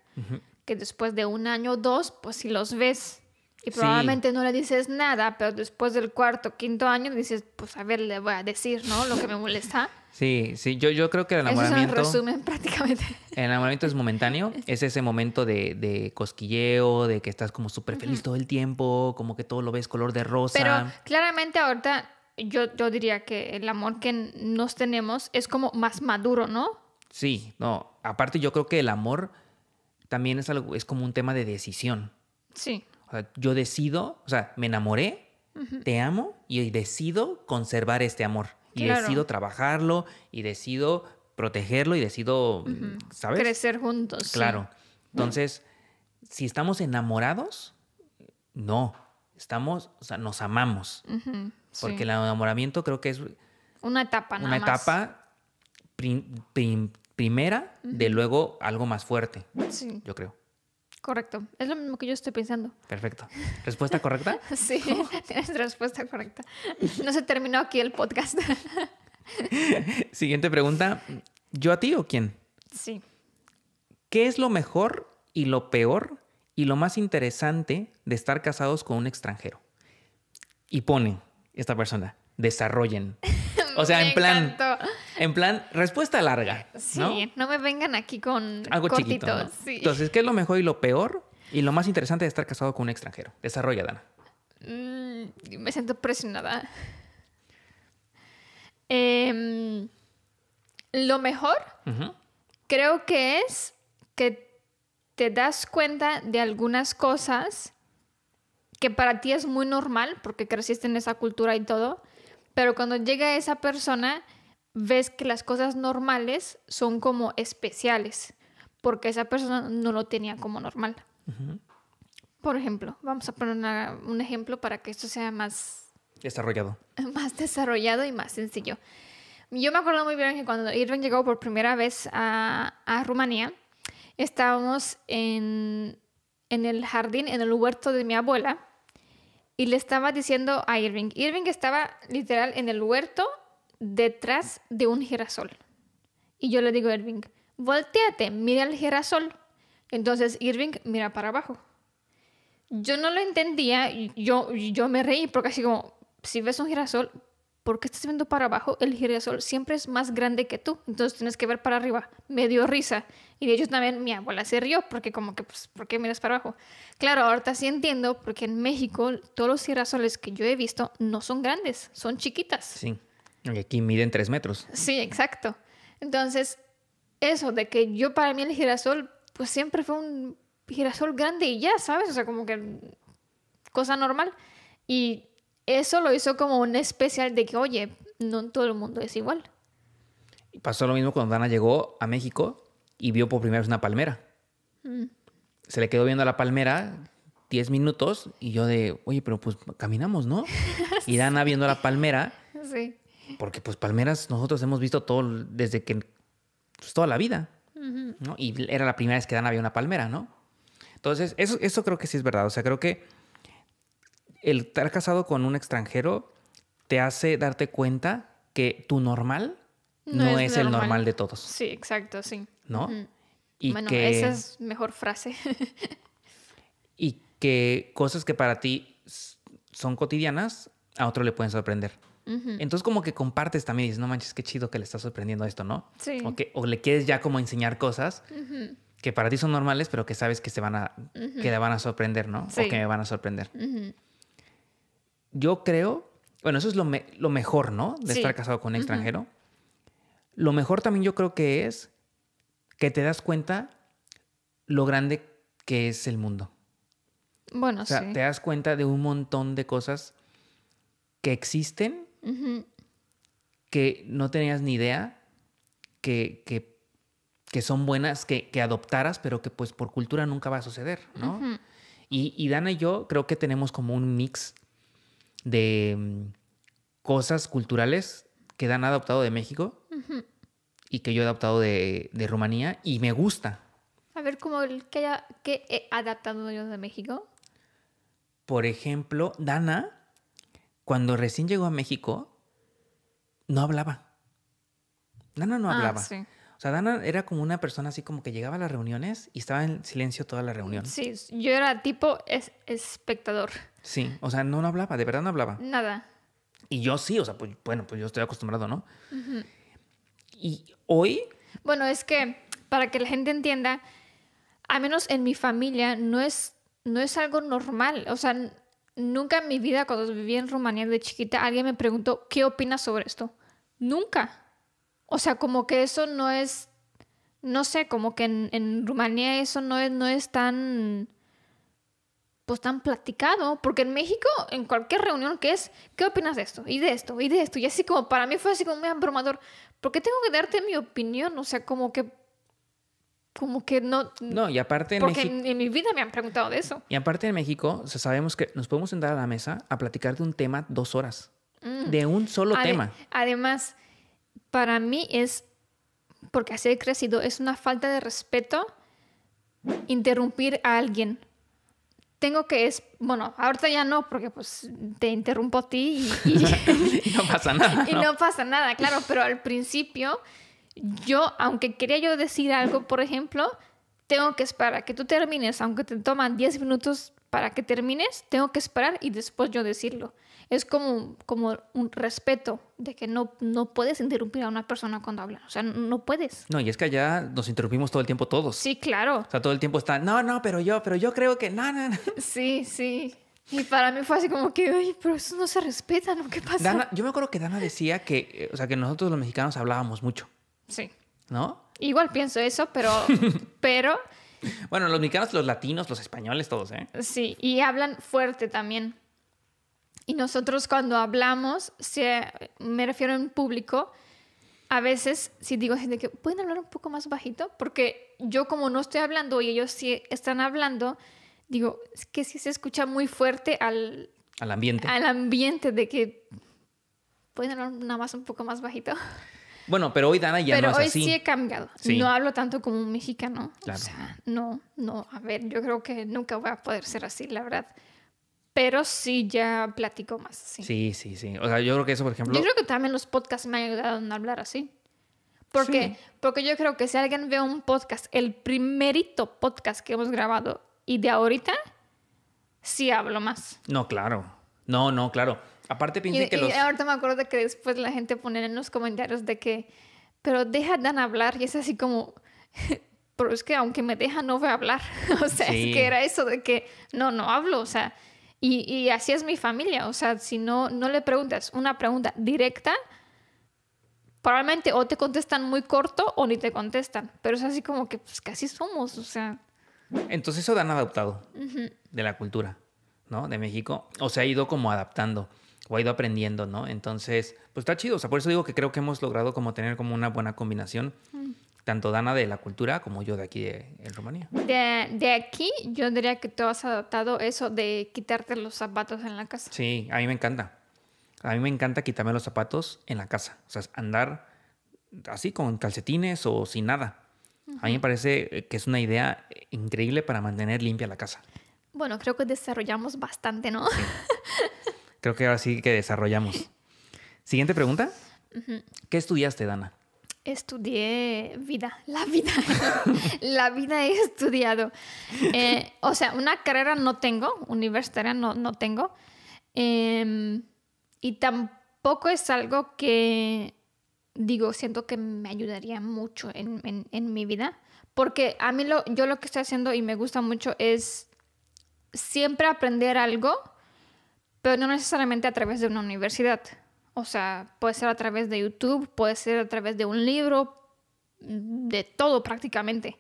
A: Que después de un año o dos, pues si los ves. Y probablemente no le dices nada, pero después del cuarto, quinto año dices, pues a ver, le voy a decir, ¿no? Lo que me molesta.
B: Sí, sí, yo, yo creo que el enamoramiento... es un
A: resumen prácticamente.
B: El enamoramiento es momentáneo, es ese momento de, de cosquilleo, de que estás como súper feliz todo el tiempo, como que todo lo ves color de rosa. Pero
A: claramente ahorita yo, yo diría que el amor que nos tenemos es como más maduro, ¿no?
B: Sí, no. Aparte yo creo que el amor también es, algo, es como un tema de decisión. Sí yo decido, o sea, me enamoré, te amo y decido conservar este amor. Y decido trabajarlo y decido protegerlo y decido, ¿sabes? Crecer
A: juntos. Claro.
B: Entonces, si estamos enamorados, no. Estamos, o sea, nos amamos. Porque el enamoramiento creo que es.
A: Una etapa, nada Una etapa
B: primera de luego algo más fuerte. Sí. Yo creo.
A: Correcto, es lo mismo que yo estoy pensando.
B: Perfecto. ¿Respuesta correcta?
A: sí, tienes respuesta correcta. No se terminó aquí el podcast.
B: Siguiente pregunta, ¿yo a ti o quién? Sí. ¿Qué es lo mejor y lo peor y lo más interesante de estar casados con un extranjero? Y pone esta persona, desarrollen. O sea, en plan. En plan, respuesta larga. Sí,
A: ¿no? me vengan aquí con algo chiquito. Entonces, ¿qué
B: es lo mejor y lo peor? Y lo más interesante de estar casado con un extranjero. Desarrolla, Dana.
A: Mm, me siento presionada. Em, lo mejor creo que es que te das cuenta de algunas cosas que para ti es muy normal porque creciste en esa cultura y todo, pero cuando llega esa persona, ves que las cosas normales son como especiales, porque esa persona no lo tenía como normal. Por ejemplo, vamos a poner un ejemplo para que esto sea más... Desarrollado. Más desarrollado y más sencillo. Yo me acuerdo muy bien que cuando Irving llegó por primera vez a, Rumanía, estábamos en el jardín, en el huerto de mi abuela, y le estaba diciendo a Irving. Irving estaba literal en el huerto detrás de un girasol. Y yo le digo a Irving, volteate, mira el girasol. Entonces Irving mira para abajo. Yo no lo entendía, yo, yo me reí porque así como, si ves un girasol, porque estás viendo para abajo? El girasol siempre es más grande que tú, entonces tienes que ver para arriba. Me dio risa. Y de hecho también mi abuela se rió, porque como que, pues, ¿por qué miras para abajo? Claro, ahorita sí entiendo, porque en México todos los girasoles que yo he visto no son grandes, son chiquitas. Sí,
B: y aquí miden tres metros.
A: Sí, exacto. Entonces, eso de que yo para mí el girasol, pues siempre fue un girasol grande y ya, ¿sabes? O sea, como que cosa normal. Y eso lo hizo como un especial de que, oye, no todo el mundo es igual.
B: Y Pasó lo mismo cuando Dana llegó a México y vio por primera vez una palmera. Mm. Se le quedó viendo a la palmera 10 minutos y yo de, oye, pero pues caminamos, ¿no? Y Dana viendo la palmera. Sí. Porque pues palmeras nosotros hemos visto todo desde que, pues, toda la vida. Y era la primera vez que Dana vio una palmera, ¿no? Entonces, eso, eso creo que sí es verdad. O sea, creo que el estar casado con un extranjero te hace darte cuenta que tu normal no, es, el normal de todos. Sí,
A: exacto, sí. ¿No? bueno, esa es mejor frase.
B: y que cosas que para ti son cotidianas, a otro le pueden sorprender. Entonces como que compartes también y dices, no manches, qué chido que le estás sorprendiendo esto, ¿no? Sí. O, que, le quieres ya como enseñar cosas que para ti son normales, pero que sabes que, se van a, que le van a sorprender, ¿no? Sí. O que me van a sorprender yo creo, bueno, eso es lo, mejor, ¿no? De estar casado con un extranjero. Lo mejor también yo creo que es que te das cuenta lo grande que es el mundo.
A: Bueno, o sea, te
B: das cuenta de un montón de cosas que existen, que no tenías ni idea, que, que, son buenas, que, que, adoptaras, pero que pues por cultura nunca va a suceder, ¿no? y, y Dana y yo creo que tenemos como un mix de mm, cosas culturales que ha adoptado de México y que yo he adaptado de, Rumanía y me gusta.
A: A ver, como que, haya, que he adaptado yo de México.
B: Por ejemplo, Dana, cuando recién llegó a México, no hablaba. Dana no ah, hablaba. sí. O sea, Dana era como una persona así como que llegaba a las reuniones y estaba en silencio toda la reunión. Sí,
A: yo era tipo espectador.
B: Sí, o sea, no, hablaba, de verdad no hablaba. Nada. Y yo sí, o sea, pues bueno, pues yo estoy acostumbrado, ¿no? Y hoy...
A: Bueno, es que para que la gente entienda, al menos en mi familia no es, no es algo normal. O sea, nunca en mi vida, cuando viví en Rumanía de chiquita, alguien me preguntó, ¿qué opinas sobre esto? Nunca. O sea, como que eso no es, no sé, como que en, en Rumanía eso no es, no es tan, pues tan platicado, porque en México, en cualquier reunión que es, ¿qué opinas de esto? Y de esto, y de esto, y así como, para mí fue así como muy abrumador, ¿por qué tengo que darte mi opinión? O sea, como que como que no. No, y aparte en Porque en, mi vida me han preguntado de eso.
B: Y aparte en México, sabemos que nos podemos sentar a la mesa a platicar de un tema dos horas. Mm. De un solo tema.
A: Además, para mí es, porque así he crecido, es una falta de respeto interrumpir a alguien. Tengo que es, bueno, ahorita ya no, porque pues te interrumpo a ti y,
B: no pasa nada. Y ¿no?
A: pasa nada, claro, pero al principio yo, aunque quería yo decir algo, por ejemplo, tengo que esperar a que tú termines, aunque te toman 10 minutos para que termines, tengo que esperar y después yo decirlo es como, como un respeto de que no, no puedes interrumpir a una persona cuando habla. O sea, no puedes.
B: No, y es que allá nos interrumpimos todo el tiempo todos. Sí, claro. O sea, todo el tiempo está, no, no, pero yo, pero yo creo que, no, no,
A: Sí, sí. Y para mí fue así como que, oye, pero eso no se respeta, ¿no? ¿Qué pasa?
B: yo me acuerdo que Dana decía que, eh, o sea, que nosotros los mexicanos hablábamos mucho. Sí. ¿No?
A: Igual pienso eso, pero, pero...
B: Bueno, los mexicanos, los latinos, los españoles, todos, ¿eh?
A: Sí, y hablan fuerte también. Y nosotros cuando hablamos, me refiero en público, a veces si digo gente que pueden hablar un poco más bajito, porque yo como no estoy hablando y ellos sí están hablando, digo, es que si se escucha muy fuerte al,
B: al ambiente. Al
A: ambiente de que pueden hablar nada más un poco más bajito.
B: Bueno, pero hoy Dana ya no es así. Pero hoy sí he
A: cambiado. No hablo tanto como un mexicano. O sea, no, no. A ver, yo creo que nunca voy a poder ser así, la verdad pero sí ya platico más. Sí.
B: sí, sí, O sea, yo creo que eso, por ejemplo. Yo creo
A: que también los podcasts me han ayudado a hablar así. ¿Por Porque yo creo que si alguien ve un podcast, el primerito podcast que hemos grabado y de ahorita, sí hablo más.
B: No, claro. No, no, claro. Aparte, y Ahorita
A: me acuerdo de que después la gente pone en los comentarios de que, pero deja Dan hablar y es así como. pero es que aunque me deja no voy a hablar. o sea, es que era eso de que no, no hablo. O sea, y, así es mi familia. O sea, si no, no le preguntas una pregunta directa, probablemente o te contestan muy corto o ni te contestan. Pero es así como que, pues casi somos, o sea.
B: Entonces eso dan adaptado de la cultura, ¿no? De México. O se ha ido como adaptando o ha ido aprendiendo, ¿no? Entonces, pues está chido. O sea, por eso digo que creo que hemos logrado como tener como una buena combinación. Mm tanto Dana de la cultura como yo de aquí en Rumanía.
A: De, aquí yo diría que tú has adaptado eso de quitarte los zapatos en la casa.
B: Sí, a mí me encanta. A mí me encanta quitarme los zapatos en la casa. O sea, andar así con calcetines o sin nada. A mí me parece eh, que es una idea eh, increíble para mantener limpia la casa.
A: Bueno, creo que desarrollamos bastante, ¿no?
B: Creo que ahora sí que desarrollamos. Siguiente pregunta. ¿Qué estudiaste, Dana?
A: estudié vida, la vida, la vida he estudiado. Eh, o sea, una carrera no tengo, universitaria no, no tengo. Em, y tampoco es algo que, digo, siento que me ayudaría mucho en, en, en, mi vida. Porque a mí lo, yo lo que estoy haciendo y me gusta mucho es siempre aprender algo, pero no necesariamente a través de una universidad. O sea, puede ser a través de YouTube, puede ser a través de un libro, mm, de todo prácticamente.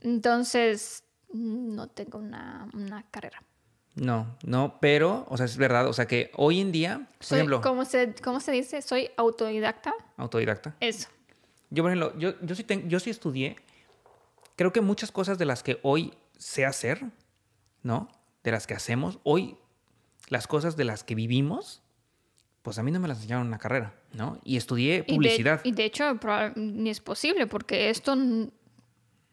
A: Entonces, mm, no tengo una, carrera.
B: No, no, pero, o sea, es verdad, o sea que hoy en día, por ejemplo...
A: ¿cómo se, dice? Soy autodidacta. Autodidacta. Eso.
B: Yo, por ejemplo, yo, yo, sí yo sí estudié, creo que muchas cosas de las que hoy sé hacer, ¿no? De las que hacemos, hoy las cosas de las que vivimos, pues a mí no me la enseñaron una carrera, ¿no? Y estudié publicidad. Y
A: de, hecho, ni es posible, porque esto,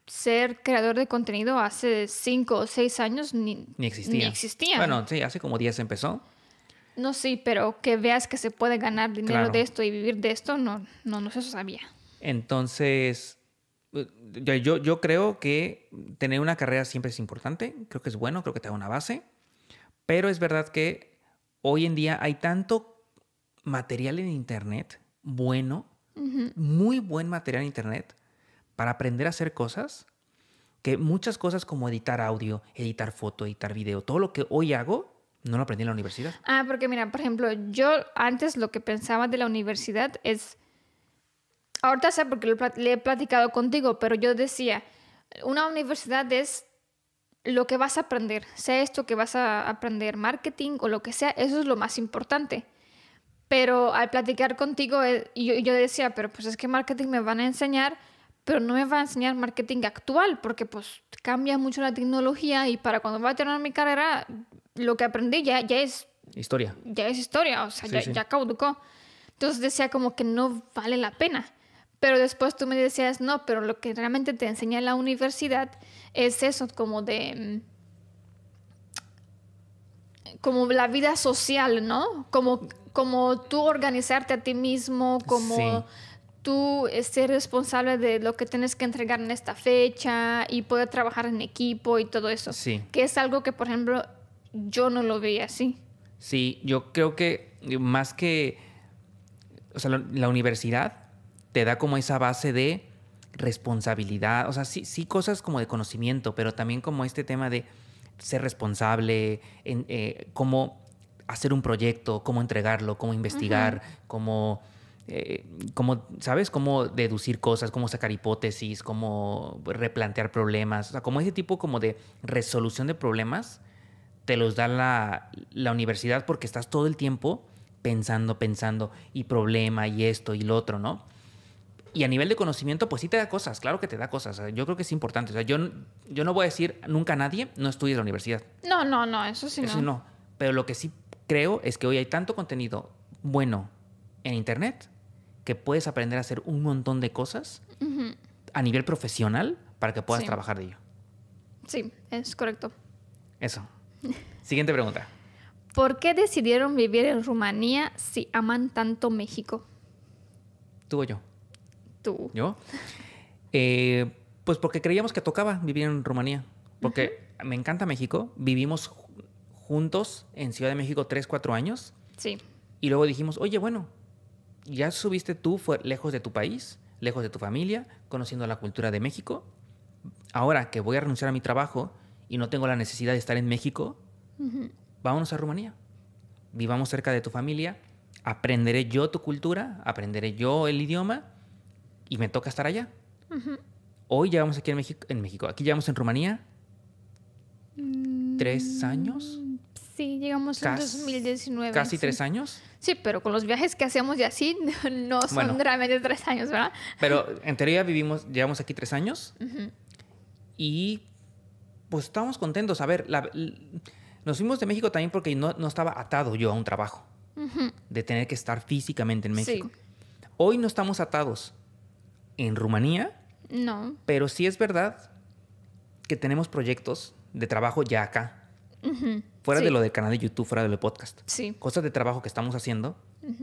A: ser creador de contenido hace cinco o seis años ni, ni, existía. existía. Bueno,
B: sí, hace como diez empezó.
A: No, sí, pero que veas que se puede ganar dinero de esto y vivir de esto, no, no, no se sabía.
B: Entonces, eh, yo, yo creo que tener una carrera siempre es importante, creo que es bueno, creo que te da una base, pero es verdad que hoy en día hay tanto material en Internet, bueno, muy buen material en Internet, para aprender a hacer cosas, que muchas cosas como editar audio, editar foto, editar video, todo lo que hoy hago, no lo aprendí en la universidad.
A: Ah, porque mira, por ejemplo, yo antes lo que pensaba de la universidad es, ahorita sé porque le he platicado contigo, pero yo decía, una universidad es lo que vas a aprender, sea esto que vas a aprender, marketing o lo que sea, eso es lo más importante. Pero al platicar contigo, eh, yo, yo decía, pero pues es que marketing me van a enseñar, pero no me van a enseñar marketing actual, porque pues cambia mucho la tecnología y para cuando voy a terminar mi carrera, lo que aprendí ya, ya es... Historia. Ya es historia, o sea, ya, cauducó Entonces decía como que no vale la pena. Pero después tú me decías, no, pero lo que realmente te enseña la universidad es eso, como de... Mm, como la vida social, ¿no? Como como tú organizarte a ti mismo, como tú ser este, responsable de lo que tienes que entregar en esta fecha y poder trabajar en equipo y todo eso. Sí. Que es algo que, por ejemplo, yo no lo veía así.
B: Sí, yo creo que más que, o sea, la universidad te da como esa base de responsabilidad, o sea, sí, sí cosas como de conocimiento, pero también como este tema de ser responsable, en, eh, hacer un proyecto, cómo entregarlo, cómo investigar, cómo, eh, cómo, ¿sabes? Cómo deducir cosas, cómo sacar hipótesis, cómo replantear problemas. O sea, como ese tipo como de resolución de problemas te los da la, universidad porque estás todo el tiempo pensando, pensando, y problema, y esto, y lo otro, ¿no? Y a nivel de conocimiento, pues sí te da cosas, claro que te da cosas. Yo creo que es importante. O sea, yo, yo no voy a decir nunca a nadie, no estudies la universidad.
A: No, no, no, eso sí eso no.
B: Pero lo que sí creo es que hoy hay tanto contenido bueno en Internet que puedes aprender a hacer un montón de cosas a nivel profesional para que puedas trabajar de ello.
A: Sí, es correcto.
B: Eso. Siguiente pregunta.
A: ¿Por qué decidieron vivir en Rumanía si aman tanto México? ¿Tú o yo? Tú.
B: ¿Yo? Eh, pues porque creíamos que tocaba vivir en Rumanía. Porque me encanta México, vivimos juntos en Ciudad de México tres, cuatro años. Sí. Y luego dijimos, oye, bueno, ya subiste tú lejos de tu país, lejos de tu familia, conociendo la cultura de México. Ahora que voy a renunciar a mi trabajo y no tengo la necesidad de estar en México, vámonos a Rumanía. Vivamos cerca de tu familia, aprenderé yo tu cultura, aprenderé yo el idioma y me toca estar allá. Hoy llevamos aquí en México, en México, aquí llevamos en Rumanía mm. tres años.
A: Sí, llegamos en 2019. ¿Casi tres años? Sí, pero con los viajes que hacemos y así, no son realmente tres años, ¿verdad?
B: Pero en teoría vivimos, llevamos aquí tres años y pues estamos contentos. A ver, nos fuimos de México también porque no, estaba atado yo a un trabajo, de tener que estar físicamente en México. Hoy no estamos atados en Rumanía. No. Pero sí es verdad que tenemos proyectos de trabajo ya acá. Fuera de lo del canal de YouTube, fuera de lo del podcast. Sí. Cosas de trabajo que estamos haciendo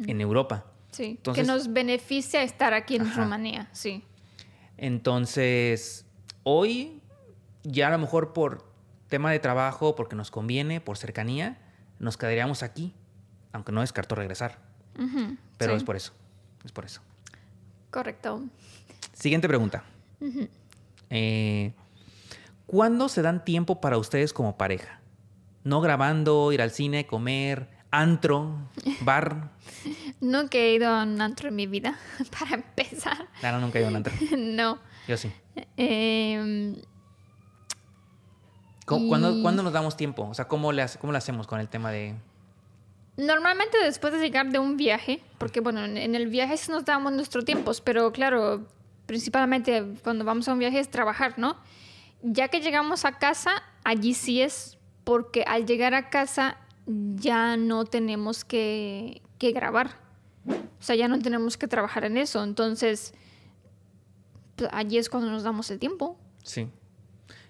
B: en Europa.
A: Sí. que nos beneficia estar aquí en Rumanía, sí.
B: Entonces, hoy ya a lo mejor por tema de trabajo, porque nos conviene, por cercanía, nos quedaríamos aquí, aunque no descarto regresar. Pero es por eso, es por eso. Correcto. Siguiente pregunta. Eh, ¿Cuándo se dan tiempo para ustedes como pareja? no grabando, ir al cine, comer, antro, bar.
A: Nunca he ido a un antro en mi vida, para empezar.
B: Claro, ah, nunca he ido a un antro. no. Yo sí.
A: Em, ¿Cuándo, nos
B: damos tiempo? O sea, ¿cómo, ¿cómo lo hacemos con el tema de...?
A: Normalmente después de llegar de un viaje, porque bueno, en el viaje nos damos nuestros tiempos, pero claro, principalmente cuando vamos a un viaje es trabajar, ¿no? Ya que llegamos a casa, allí sí es porque al llegar a casa ya no tenemos que, grabar, o sea, ya no tenemos que trabajar en eso, entonces pues, allí es cuando nos damos el tiempo.
B: Sí.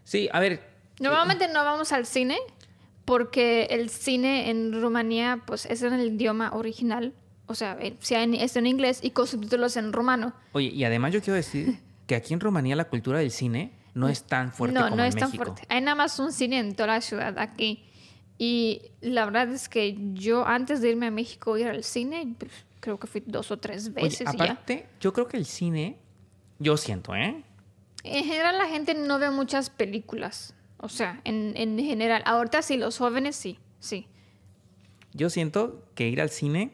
B: Sí, a ver.
A: Normalmente no vamos al cine porque el cine en Rumanía pues es en el idioma original, o sea, eh, es en inglés y con subtítulos en rumano.
B: Oye, y además yo quiero decir que aquí en Rumanía la cultura del cine no es tan fuerte no, como no en es tan fuerte.
A: Hay nada más un cine en toda la ciudad aquí. Y la verdad es que yo antes de irme a México ir al cine, pues, creo que fui dos o tres veces. aparte,
B: yo creo que el cine, yo siento, ¿eh?
A: En general la gente no ve muchas películas. O sea, en, en general. Ahorita sí, los jóvenes sí, sí.
B: Yo siento que ir al cine,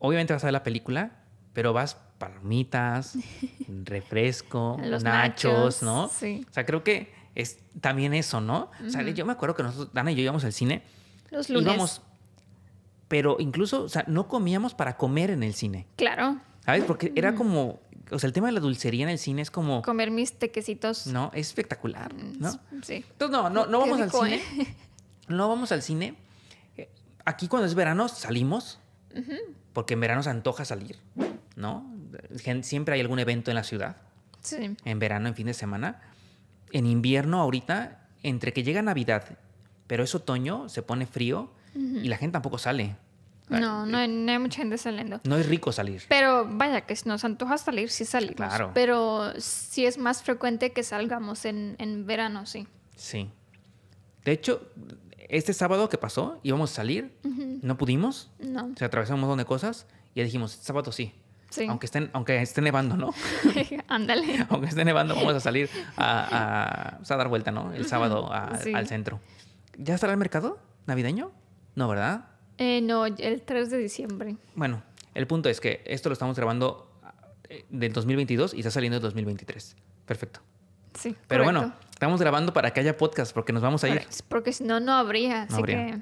B: obviamente vas a ver la película, pero vas palomitas, refresco, Los nachos, ¿no? Sí. O sea, creo que es también eso, ¿no? O sea, yo me acuerdo que nosotros, Dana y yo íbamos al cine.
A: Los lunes.
B: pero incluso, o sea, no comíamos para comer en el cine. Claro. ¿Sabes? Porque era como, o sea, el tema de la dulcería en el cine es como...
A: Comer mis tequecitos.
B: No, es espectacular, ¿no?
A: Mm, sí. Entonces, no, no, no vamos al cine. ¿eh?
B: No vamos al cine. Eh, aquí cuando es verano salimos, porque en verano se antoja salir, ¿no? siempre hay algún evento en la ciudad. En verano, en fin de semana. En invierno, ahorita, entre que llega Navidad, pero es otoño, se pone frío y la gente tampoco sale.
A: Ah, no, eh, no hay, mucha gente saliendo.
B: No es rico salir.
A: Pero vaya, que si nos antoja salir, sí salimos. Claro. Pero sí es más frecuente que salgamos en, verano, sí.
B: Sí. De hecho, este sábado que pasó, íbamos a salir, no pudimos. No. Se atravesamos un montón de cosas y dijimos, sábado sí. Aunque, estén, aunque esté nevando, ¿no?
A: Ándale.
B: aunque esté nevando, vamos a salir a, dar vuelta, ¿no? El sábado al centro. ¿Ya estará el mercado navideño? No, ¿verdad?
A: Eh, no, el 3 de diciembre.
B: Bueno, el punto es que esto lo estamos grabando eh, del 2022 y está saliendo el 2023. Perfecto. Sí. Pero bueno, estamos grabando para que haya podcast porque nos vamos a ir.
A: Porque si no, no habría. así que.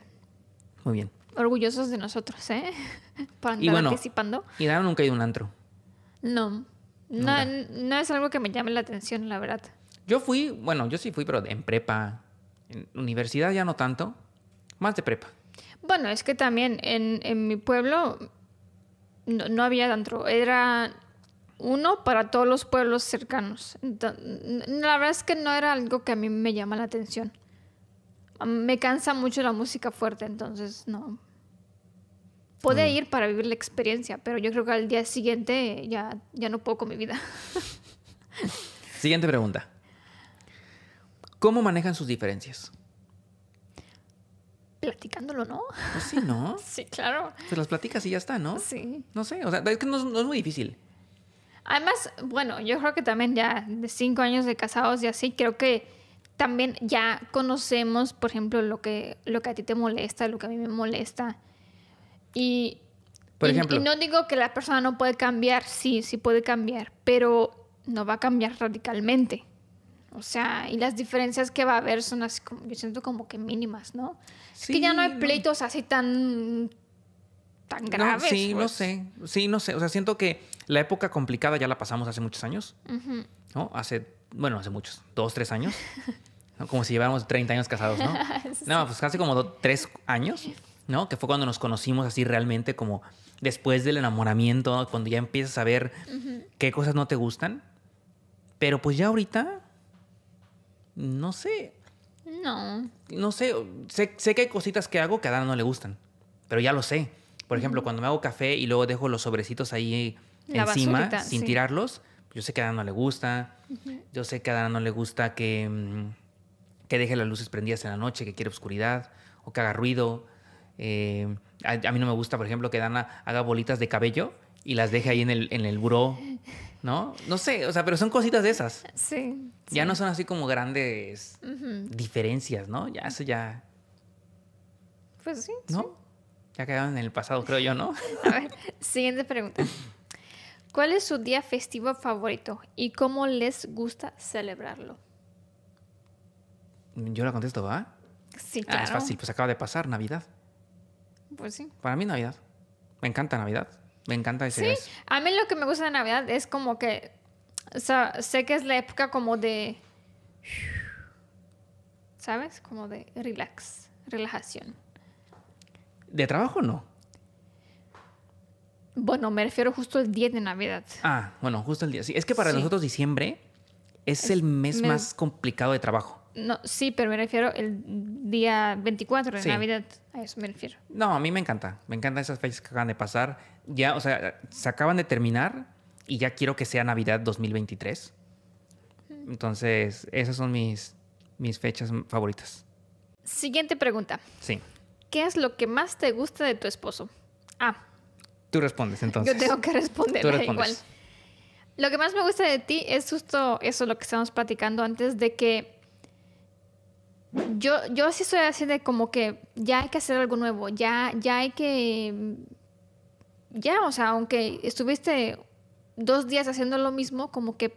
A: Muy bien orgullosos de nosotros, ¿eh? y bueno, participando.
B: ¿Y nada, nunca ha ido a un antro?
A: No. No, es algo que me llame la atención, la verdad.
B: Yo fui, bueno, yo sí fui, pero en prepa. En universidad ya no tanto. Más de prepa.
A: Bueno, es que también en, mi pueblo no, no había antro. Era uno para todos los pueblos cercanos. la verdad es que no era algo que a mí me llama la atención me cansa mucho la música fuerte, entonces no. Puede mm. ir para vivir la experiencia, pero yo creo que al día siguiente ya, ya no puedo con mi vida.
B: Siguiente pregunta. ¿Cómo manejan sus diferencias?
A: Platicándolo, ¿no? Pues sí, ¿no? sí, claro.
B: Se las platicas y ya está, ¿no? Sí. No sé, o sea, es que no, no es muy difícil.
A: Además, bueno, yo creo que también ya de cinco años de casados y así, creo que también ya conocemos, por ejemplo, lo que, lo que a ti te molesta, lo que a mí me molesta. Y, no digo que la persona no puede cambiar, sí, sí puede cambiar, pero no va a cambiar radicalmente. O sea, y las diferencias que va a haber son así como, yo siento como que mínimas, ¿no? es que ya no hay pleitos así tan tan graves. sí, no pues. sé.
B: Sí, no sé. O sea, siento que la época complicada ya la pasamos hace muchos años, ¿no? Hace bueno, hace muchos, dos, tres años. Como si lleváramos 30 años casados, ¿no? No, pues casi como tres años, ¿no? Que fue cuando nos conocimos así realmente, como después del enamoramiento, cuando ya empiezas a ver qué cosas no te gustan. Pero pues ya ahorita, no sé. No. No sé, sé, que hay cositas que hago que a Dana no le gustan, pero ya lo sé. Por ejemplo, cuando me hago café y luego dejo los sobrecitos ahí encima sin tirarlos, yo sé que a Dana no le gusta, yo sé que a Dana no le gusta mm, que, deje las luces prendidas en la noche, que quiere oscuridad o que haga ruido. Eh, a, mí no me gusta, por ejemplo, que Dana haga bolitas de cabello y las deje ahí en el, en el buró, ¿no? No sé, o sea, pero son cositas de esas. Sí. Ya no son así como grandes diferencias, ¿no? Ya eso ya... Pues sí. ¿No? Ya quedaron en el pasado, creo yo, ¿no?
A: A ver, siguiente pregunta. ¿Cuál es su día festivo favorito y cómo les gusta celebrarlo?
B: Yo la contesto, ¿va?
A: Sí, claro. Ah, es fácil, pues
B: acaba de pasar Navidad. Pues sí. Para mí Navidad. Me encanta Navidad. Me encanta ese. Sí,
A: a mí lo que me gusta de Navidad es como que, o sea, sé que es la época como de, ¿sabes? Como de relax, relajación.
B: De trabajo no.
A: Bueno, me refiero justo el 10 de Navidad. Ah,
B: bueno, justo el día. Sí, es que para nosotros diciembre es, el mes más complicado de trabajo.
A: No, sí, pero me refiero el día 24 de Navidad. A eso me refiero. No,
B: a mí me encanta. Me encantan esas fechas que acaban de pasar. Ya, o sea, se acaban de terminar y ya quiero que sea Navidad 2023. Mm. Entonces, esas son mis, mis fechas favoritas.
A: Siguiente pregunta. Sí. ¿Qué es lo que más te gusta de tu esposo? Ah...
B: Tú respondes entonces. Yo tengo que responder. Tú respondes. Igual.
A: Lo que más me gusta de ti es justo eso lo que estábamos platicando antes de que yo, yo sí soy así de como que ya hay que hacer algo nuevo, ya, ya hay que, ya, o sea, aunque estuviste dos días haciendo lo mismo, como que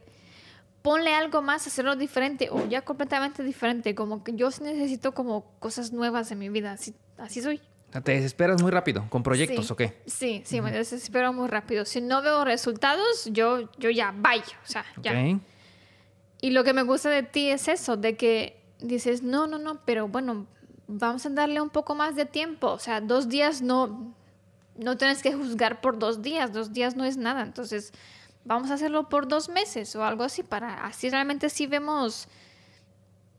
A: ponle algo más, hacerlo diferente o ya completamente diferente, como que yo necesito como cosas nuevas en mi vida, así, así soy.
B: ¿Te desesperas muy rápido con proyectos o qué?
A: Sí, sí, me desespero muy rápido. Si no veo resultados, yo, yo ya, vaya. O sea, Y lo que me gusta de ti es eso, de que dices, no, no, no, pero bueno, vamos a darle un poco más de tiempo. O sea, dos días no, no tienes que juzgar por dos días, dos días no es nada. Entonces, vamos a hacerlo por dos meses o algo así, para así realmente si vemos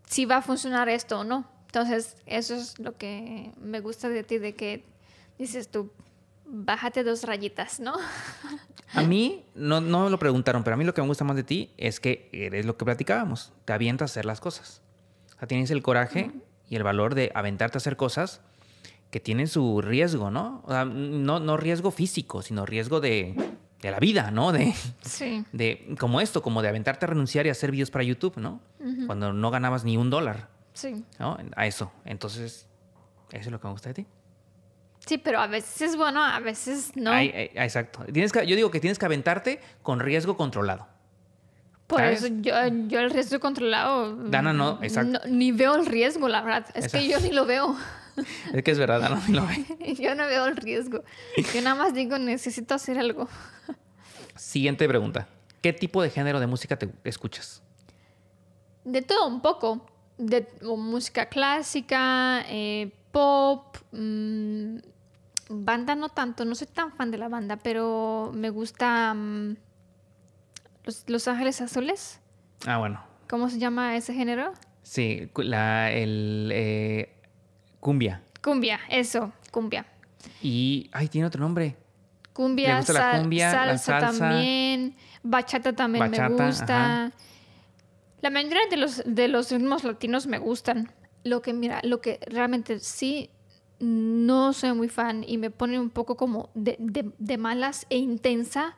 A: si va a funcionar esto o no. Entonces, eso es lo que me gusta de ti, de que dices tú, bájate dos rayitas, ¿no?
B: A mí, no, no me lo preguntaron, pero a mí lo que me gusta más de ti es que eres lo que platicábamos, te avientas a hacer las cosas. O sea, tienes el coraje y el valor de aventarte a hacer cosas que tienen su riesgo, ¿no? O sea, no, riesgo físico, sino riesgo de, la vida, ¿no? De, sí. de, como esto, como de aventarte a renunciar y hacer videos para YouTube, ¿no? Cuando no ganabas ni un dólar. Sí. ¿No? A eso. Entonces, eso es lo que me gusta de ti.
A: Sí, pero a veces es bueno, a veces no.
B: exacto. Tienes que, yo digo que tienes que aventarte con riesgo controlado.
A: pues yo, el riesgo controlado. Dana no, exacto. ni veo el riesgo, la verdad. Es que yo ni lo veo.
B: Es que es verdad, Dana ni lo
A: veo. yo no veo el riesgo. Yo nada más digo, necesito hacer algo.
B: Siguiente pregunta. ¿Qué tipo de género de música te escuchas?
A: De todo un poco de música clásica, eh, pop, mm, banda no tanto, no soy tan fan de la banda, pero me gusta mm, los, Ángeles Azules. Ah, bueno. ¿Cómo se llama ese género?
B: Sí, la, el eh, cumbia.
A: Cumbia, eso, cumbia.
B: Y, ay, tiene otro nombre.
A: Cumbia, salsa, también, bachata también me gusta. La mayoría de los, de los ritmos latinos me gustan. Lo que, mira, lo que realmente sí no soy muy fan y me pone un poco como de, de, malas e intensa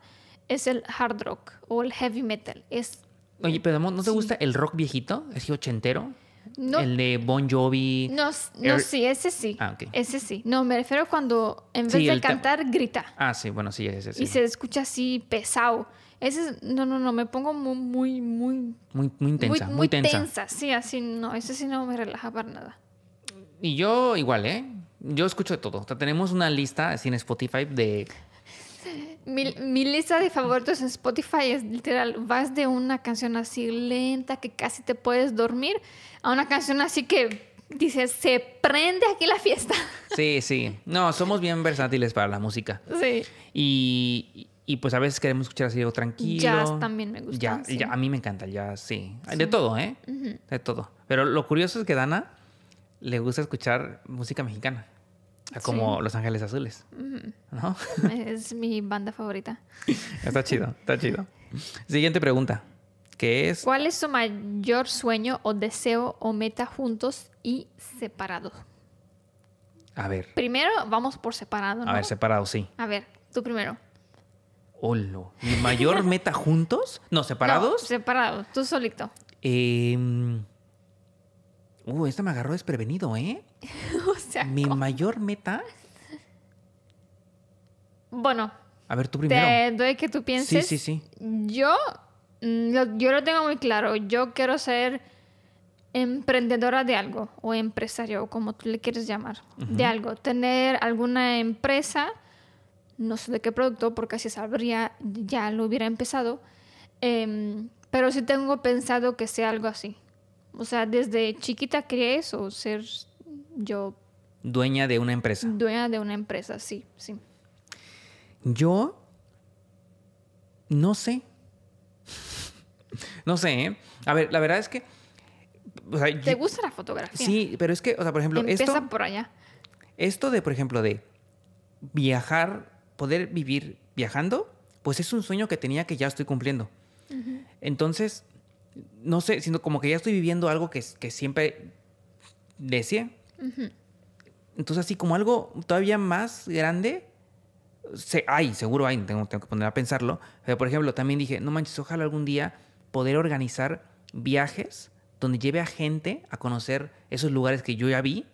A: es el hard rock o el heavy metal. Es,
B: Oye, pero ¿no te gusta el rock viejito, de ochentero? No, el de Bon Jovi. No, no er sí,
A: ese sí. Ah, ok. Ese sí. No, me refiero cuando en vez de cantar, grita.
B: Ah, sí, bueno, sí, ese sí. Y se
A: escucha así pesado. Ese es, no, no, no, me pongo muy, muy, muy...
B: Muy, muy intensa, muy, tensa.
A: Sí, así no, ese sí no me relaja para nada.
B: Y yo igual, ¿eh? Yo escucho de todo. tenemos una lista así en Spotify de...
A: Mi, mi, lista de favoritos en Spotify es literal, vas de una canción así lenta que casi te puedes dormir a una canción así que dices, se prende aquí la fiesta.
B: Sí, sí. No, somos bien versátiles para la música. Sí. Y, y pues a veces queremos escuchar así algo tranquilo. Jazz también me gusta. a mí me encanta el jazz, sí. De todo, ¿eh? De todo. Pero lo curioso es que Dana le gusta escuchar música mexicana. Como Los Ángeles Azules.
A: Es mi banda favorita.
B: está chido, está chido. Siguiente pregunta. Que es...
A: ¿Cuál es su mayor sueño o deseo o meta juntos y separados? A ver. Primero vamos por separado, ¿no? A ver,
B: separado, sí.
A: A ver, tú primero.
B: Hola. Mi mayor meta juntos, no, separados.
A: Separado, separados, tú solito.
B: Em, uh, esta me agarró desprevenido, ¿eh? o sea, mi mayor meta. Bueno. A ver, tú primero.
A: Te doy que tú pienses. Sí, sí, sí. Yo, mm, yo lo tengo muy claro. Yo quiero ser emprendedora de algo o empresario, como tú le quieres llamar, de algo. Tener alguna empresa no sé de qué producto, porque si sabría ya lo hubiera empezado, em, pero sí tengo pensado que sea algo así. O sea, desde chiquita quería eso, ser yo.
B: Dueña de una empresa.
A: Dueña de una empresa, sí, sí.
B: Yo no sé. No sé, ¿eh? A ver, la verdad es que. ¿Te gusta
A: la fotografía?
B: Sí, pero es que, o sea, por ejemplo, Empieza por allá. Esto de, por ejemplo, de viajar poder vivir viajando, pues es un sueño que tenía que ya estoy cumpliendo. Entonces, no sé, sino como que ya estoy viviendo algo que, que siempre decía. Entonces, así como algo todavía más grande, se, hay, seguro hay, tengo, tengo que poner a pensarlo. Pero, por ejemplo, también dije, no manches, ojalá algún día poder organizar viajes donde lleve a gente a conocer esos lugares que yo ya vi.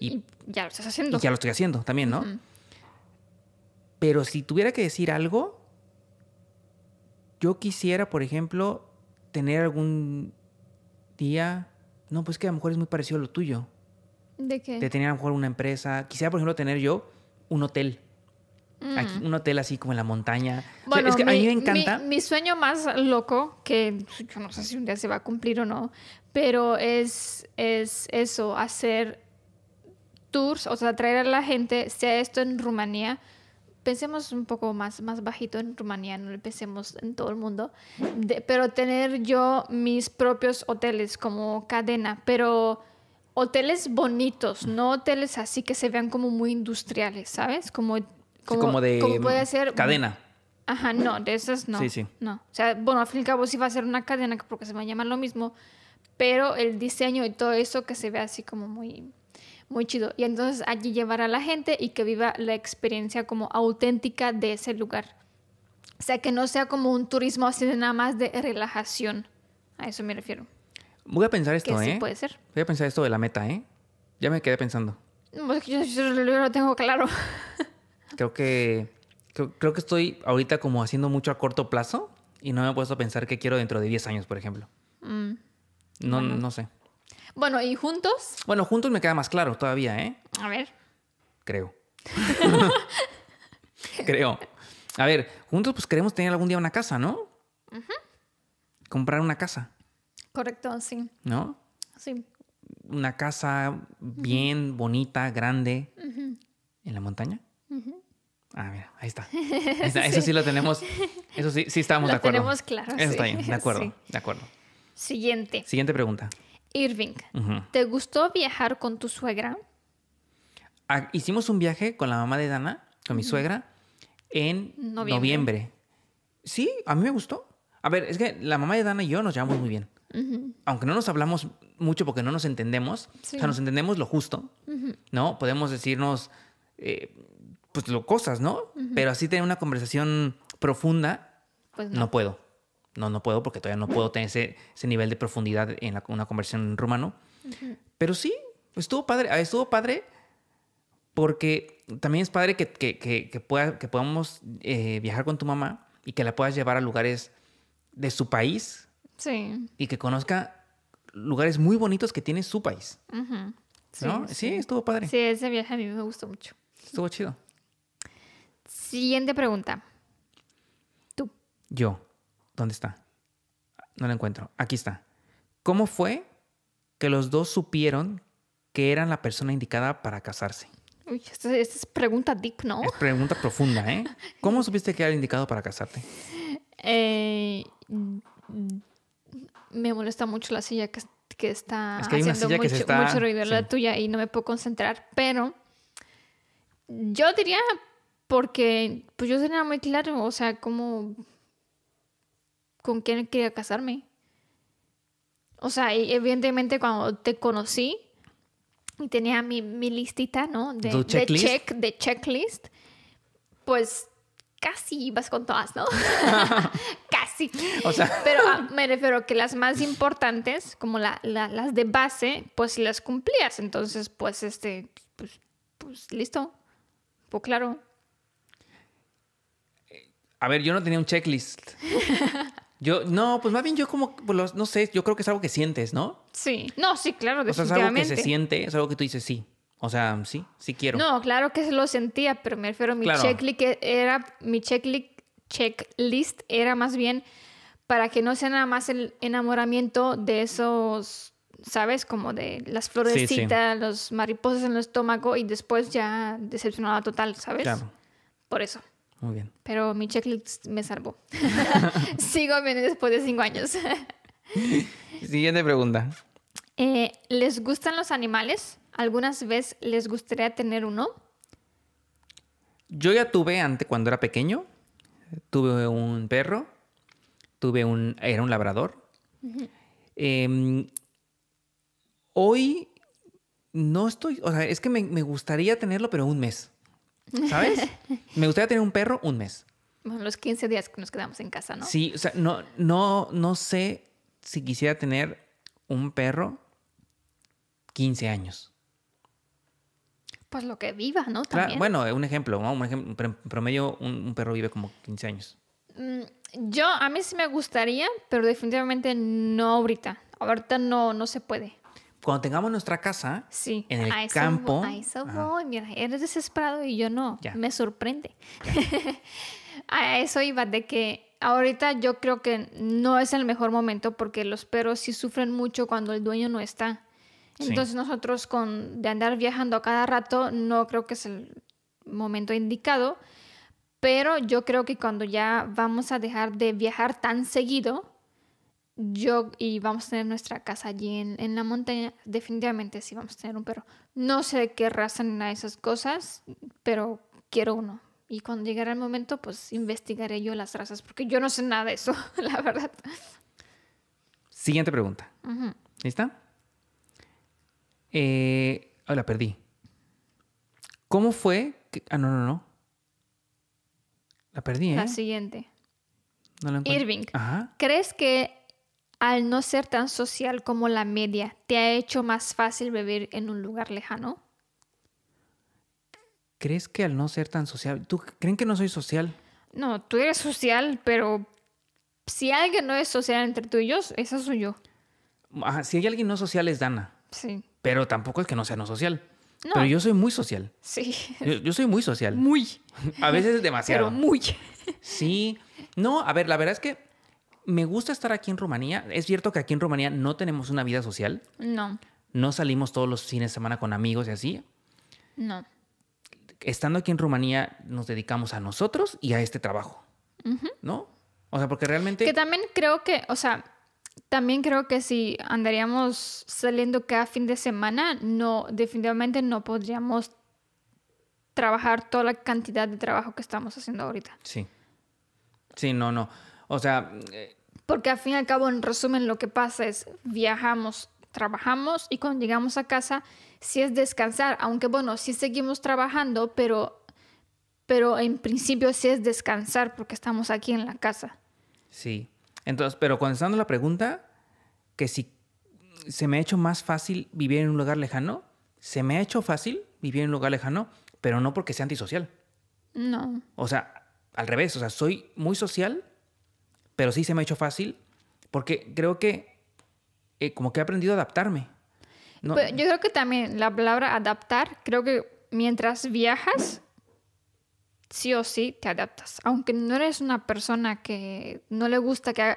B: Y,
A: ya lo estás haciendo. Y ya lo
B: estoy haciendo también, ¿no? Pero si tuviera que decir algo, yo quisiera, por ejemplo, tener algún día, no, pues que a lo mejor es muy parecido a lo tuyo. ¿De qué? De tener a lo mejor una empresa. Quisiera, por ejemplo, tener yo un hotel. Mm. un hotel así como en la montaña. Bueno, es que a mí me encanta.
A: Mi, sueño más loco, que yo no sé si un día se va a cumplir o no, pero es, es eso, hacer tours, o sea, traer a la gente, sea esto en Rumanía, pensemos un poco más, más bajito en Rumanía, no le pensemos en todo el mundo, pero tener yo mis propios hoteles como cadena, pero hoteles bonitos, no hoteles así que se vean como muy industriales, ¿sabes? Como, como, de puede cadena. Ajá, no, de esas no. Sí, sí. No. O sea, bueno, al fin y al cabo sí va a ser una cadena porque se va a llamar lo mismo, pero el diseño y todo eso que se ve así como muy muy chido. Y entonces allí llevar a la gente y que viva la experiencia como auténtica de ese lugar. O sea, que no sea como un turismo así de nada más de relajación. A eso me refiero.
B: Voy a pensar esto, que ¿eh? Sí puede ser. Voy a pensar esto de la meta, ¿eh? Ya me quedé pensando.
A: Pues yo, yo, lo tengo claro.
B: creo que creo, que estoy ahorita como haciendo mucho a corto plazo y no me he puesto a pensar qué quiero dentro de 10 años, por ejemplo. Mm. No, no sé.
A: Bueno, ¿y juntos?
B: Bueno, juntos me queda más claro todavía, ¿eh? A ver. Creo. Creo. A ver, juntos pues queremos tener algún día una casa, ¿no? Comprar una casa.
A: Correcto, sí. ¿No? Sí.
B: Una casa bien bonita, grande,
A: en
B: la montaña. Ah, mira, ahí está. Eso sí. lo tenemos. Eso sí, sí estábamos de acuerdo. Tenemos claro. Eso está bien, de acuerdo, de acuerdo.
A: Siguiente. Siguiente pregunta. Irving, ¿te gustó viajar con tu suegra?
B: Ah, hicimos un viaje con la mamá de Dana, con mi suegra, en noviembre. Sí, a mí me gustó. A ver, es que la mamá de Dana y yo nos llevamos muy bien. Aunque no nos hablamos mucho porque no nos entendemos, o sea, nos entendemos lo justo, ¿no? Podemos decirnos, eh, pues, lo, cosas, ¿no? Pero así tener una conversación profunda, pues no puedo no, no puedo porque todavía no puedo tener ese, nivel de profundidad en una conversión en rumano. Pero sí, estuvo padre, ah, estuvo padre porque también es padre que, que, podamos eh, viajar con tu mamá y que la puedas llevar a lugares de su país. Sí. Y que conozca lugares muy bonitos que tiene su país.
A: sí, estuvo padre. Sí, ese viaje a mí me gustó mucho. Estuvo chido. Siguiente pregunta.
B: Tú. Yo. ¿Dónde está? No la encuentro. Aquí está. ¿Cómo fue que los dos supieron que eran la persona indicada para casarse?
A: Uy, esta, es pregunta deep, ¿no? Es
B: pregunta profunda, ¿eh? ¿Cómo supiste que era el indicado para casarte?
A: Eh, me molesta mucho la silla que, está haciendo mucho, ruido, la tuya, y no me puedo concentrar, pero yo diría porque pues yo tenía muy claro, o sea, como con quién quería casarme. O sea, evidentemente cuando te conocí y tenía mi, mi listita, ¿no? De, check, de checklist, pues casi ibas con todas, ¿no? casi. O sea. Pero ah, me refiero que las más importantes, como las de base, pues las cumplías. Entonces, pues, este, pues, pues listo. Pues claro.
B: A ver, yo no tenía un checklist. Yo, no, pues más bien yo como, pues no sé, yo creo que es algo que sientes, ¿no?
A: Sí, no, sí, claro, definitivamente. O sea, es algo que se siente,
B: es algo que tú dices, sí, o sea, sí, sí quiero. No,
A: claro que se lo sentía, pero me refiero, mi checklist era, mi checklist, era más bien para que no sea nada más el enamoramiento de esos, ¿sabes? Como de las florecitas, los mariposas en el estómago y después ya decepcionada total, ¿sabes? Claro. Por eso. Muy bien. Pero mi checklist me salvó. Sigo bien después de cinco años.
B: Siguiente pregunta.
A: Eh, ¿Les gustan los animales? ¿Algunas veces les gustaría tener uno?
B: Yo ya tuve antes, cuando era pequeño, tuve un perro, tuve un, era un labrador. Em, hoy no estoy, o sea, es que me, me gustaría tenerlo, pero un mes.
A: ¿Sabes?
B: Me gustaría tener un perro un mes.
A: Bueno, los 15 días que nos quedamos en casa, ¿no?
B: Sí, o sea, no, no, no sé si quisiera tener un perro 15 años.
A: Pues lo que viva, ¿no? También. bueno,
B: un ejemplo, Un en promedio un, perro vive como 15 años.
A: Mm, yo, a mí sí me gustaría, pero definitivamente no ahorita. Ahorita no, no se puede
B: cuando tengamos nuestra casa
A: en el campo. a eso voy. Mira, eres desesperado y yo no. Me sorprende. a eso iba, de que ahorita yo creo que no es el mejor momento porque los perros sí sufren mucho cuando el dueño no está. Entonces nosotros con de andar viajando a cada rato no creo que es el momento indicado, pero yo creo que cuando ya vamos a dejar de viajar tan seguido, yo y vamos a tener nuestra casa allí en, la montaña, definitivamente sí vamos a tener un perro. No sé qué raza ni de esas cosas, pero quiero uno. Y cuando llegue el momento, pues investigaré yo las razas, porque yo no sé nada de eso, la verdad.
B: Siguiente pregunta. está ¿Lista? Eh, oh, la perdí. ¿Cómo fue? Que... Ah, no, no, no. La perdí, ¿eh? La siguiente. Irving,
A: ¿crees que al no ser tan social como la media, te ha hecho más fácil vivir en un lugar lejano?
B: ¿Crees que al no ser tan social, tú creen que no soy social?
A: No, tú eres social, pero si alguien no es social entre tú y yo, esa soy yo.
B: si hay alguien no social es Dana. Sí. Pero tampoco es que no sea no social. No. Pero yo soy muy social. Sí. Yo, soy muy social. Muy.
A: A veces es demasiado. muy.
B: Sí. No, a ver, la verdad es que me gusta estar aquí en Rumanía. Es cierto que aquí en Rumanía no tenemos una vida social. No. No salimos todos los fines de semana con amigos y así. No. Estando aquí en Rumanía nos dedicamos a nosotros y a este trabajo. ¿No? O sea, porque realmente... Que
A: también creo que, o sea, también creo que si andaríamos saliendo cada fin de semana, no, definitivamente no podríamos trabajar toda la cantidad de trabajo que estamos haciendo ahorita.
B: Sí. Sí, no, no. O sea...
A: Eh, porque al fin y al cabo, en resumen, lo que pasa es viajamos, trabajamos y cuando llegamos a casa, si es descansar, aunque bueno, sí seguimos trabajando, pero, pero en principio sí es descansar porque estamos aquí en la casa.
B: Sí. Entonces, pero contestando la pregunta, que si se me ha hecho más fácil vivir en un lugar lejano, se me ha hecho fácil vivir en un lugar lejano, pero no porque sea antisocial. No. O sea, al revés, o sea, soy muy social, pero sí se me ha hecho fácil porque creo que eh, como que he aprendido a adaptarme.
A: yo creo que también la palabra adaptar, creo que mientras viajas, sí o sí te adaptas. Aunque no eres una persona que no le gusta que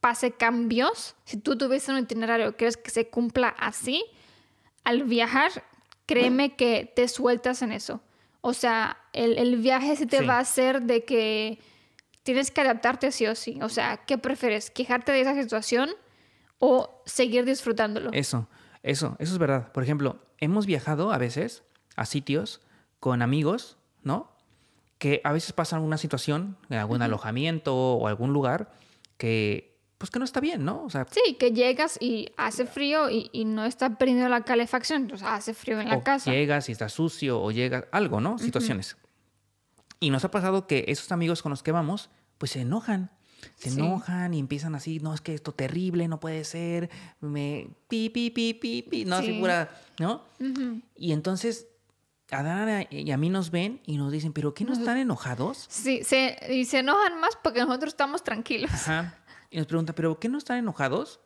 A: pase cambios, si tú tuviste un itinerario crees que se cumpla así, al viajar, créeme que te sueltas en eso. O sea, el, viaje sí te va a hacer de que tienes que adaptarte sí o sí. O sea, ¿qué prefieres? ¿Quejarte de esa situación o seguir disfrutándolo?
B: Eso, eso, eso es verdad. Por ejemplo, hemos viajado a veces a sitios con amigos, ¿no? Que a veces pasan una situación en algún alojamiento o algún lugar que pues que no está bien, ¿no? O sea,
A: sí, que llegas y hace frío y, no está prendiendo la calefacción, o sea, hace frío en la casa.
B: Llegas y está sucio o llega algo, ¿no? Situaciones. Y nos ha pasado que esos amigos con los que vamos, pues se enojan.
A: Se enojan
B: y empiezan así, no, es que esto es terrible, no puede ser, me pi, pi, pi, pi, pi, no, así pura, ¿no? Y entonces a y a mí nos ven y nos dicen, ¿pero qué no están enojados?
A: Sí, se, y se enojan más porque nosotros estamos tranquilos.
B: Ajá. Y nos preguntan, ¿pero qué no están enojados?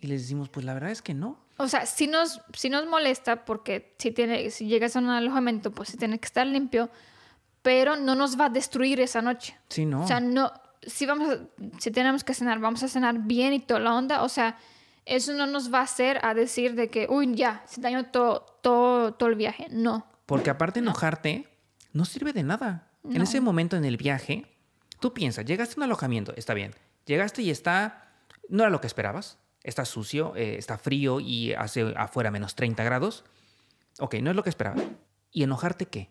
B: Y les decimos, pues la verdad es que no.
A: O sea, si nos, nos molesta porque si, tiene, si llegas a un alojamiento, pues si tiene que estar limpio, pero no nos va a destruir esa noche. Sí, no. O sea, no, si, vamos si tenemos que cenar, vamos a cenar bien y toda la onda, o sea, eso no nos va a hacer a decir de que, uy, ya, se dañó todo, todo, el viaje, no.
B: Porque aparte de enojarte no sirve de nada. En ese momento en el viaje, tú piensas, llegaste a un alojamiento, está bien, llegaste y está, no era lo que esperabas, está sucio, eh, está frío y hace afuera menos 30 grados. Ok, no es lo que esperaba. ¿Y enojarte qué?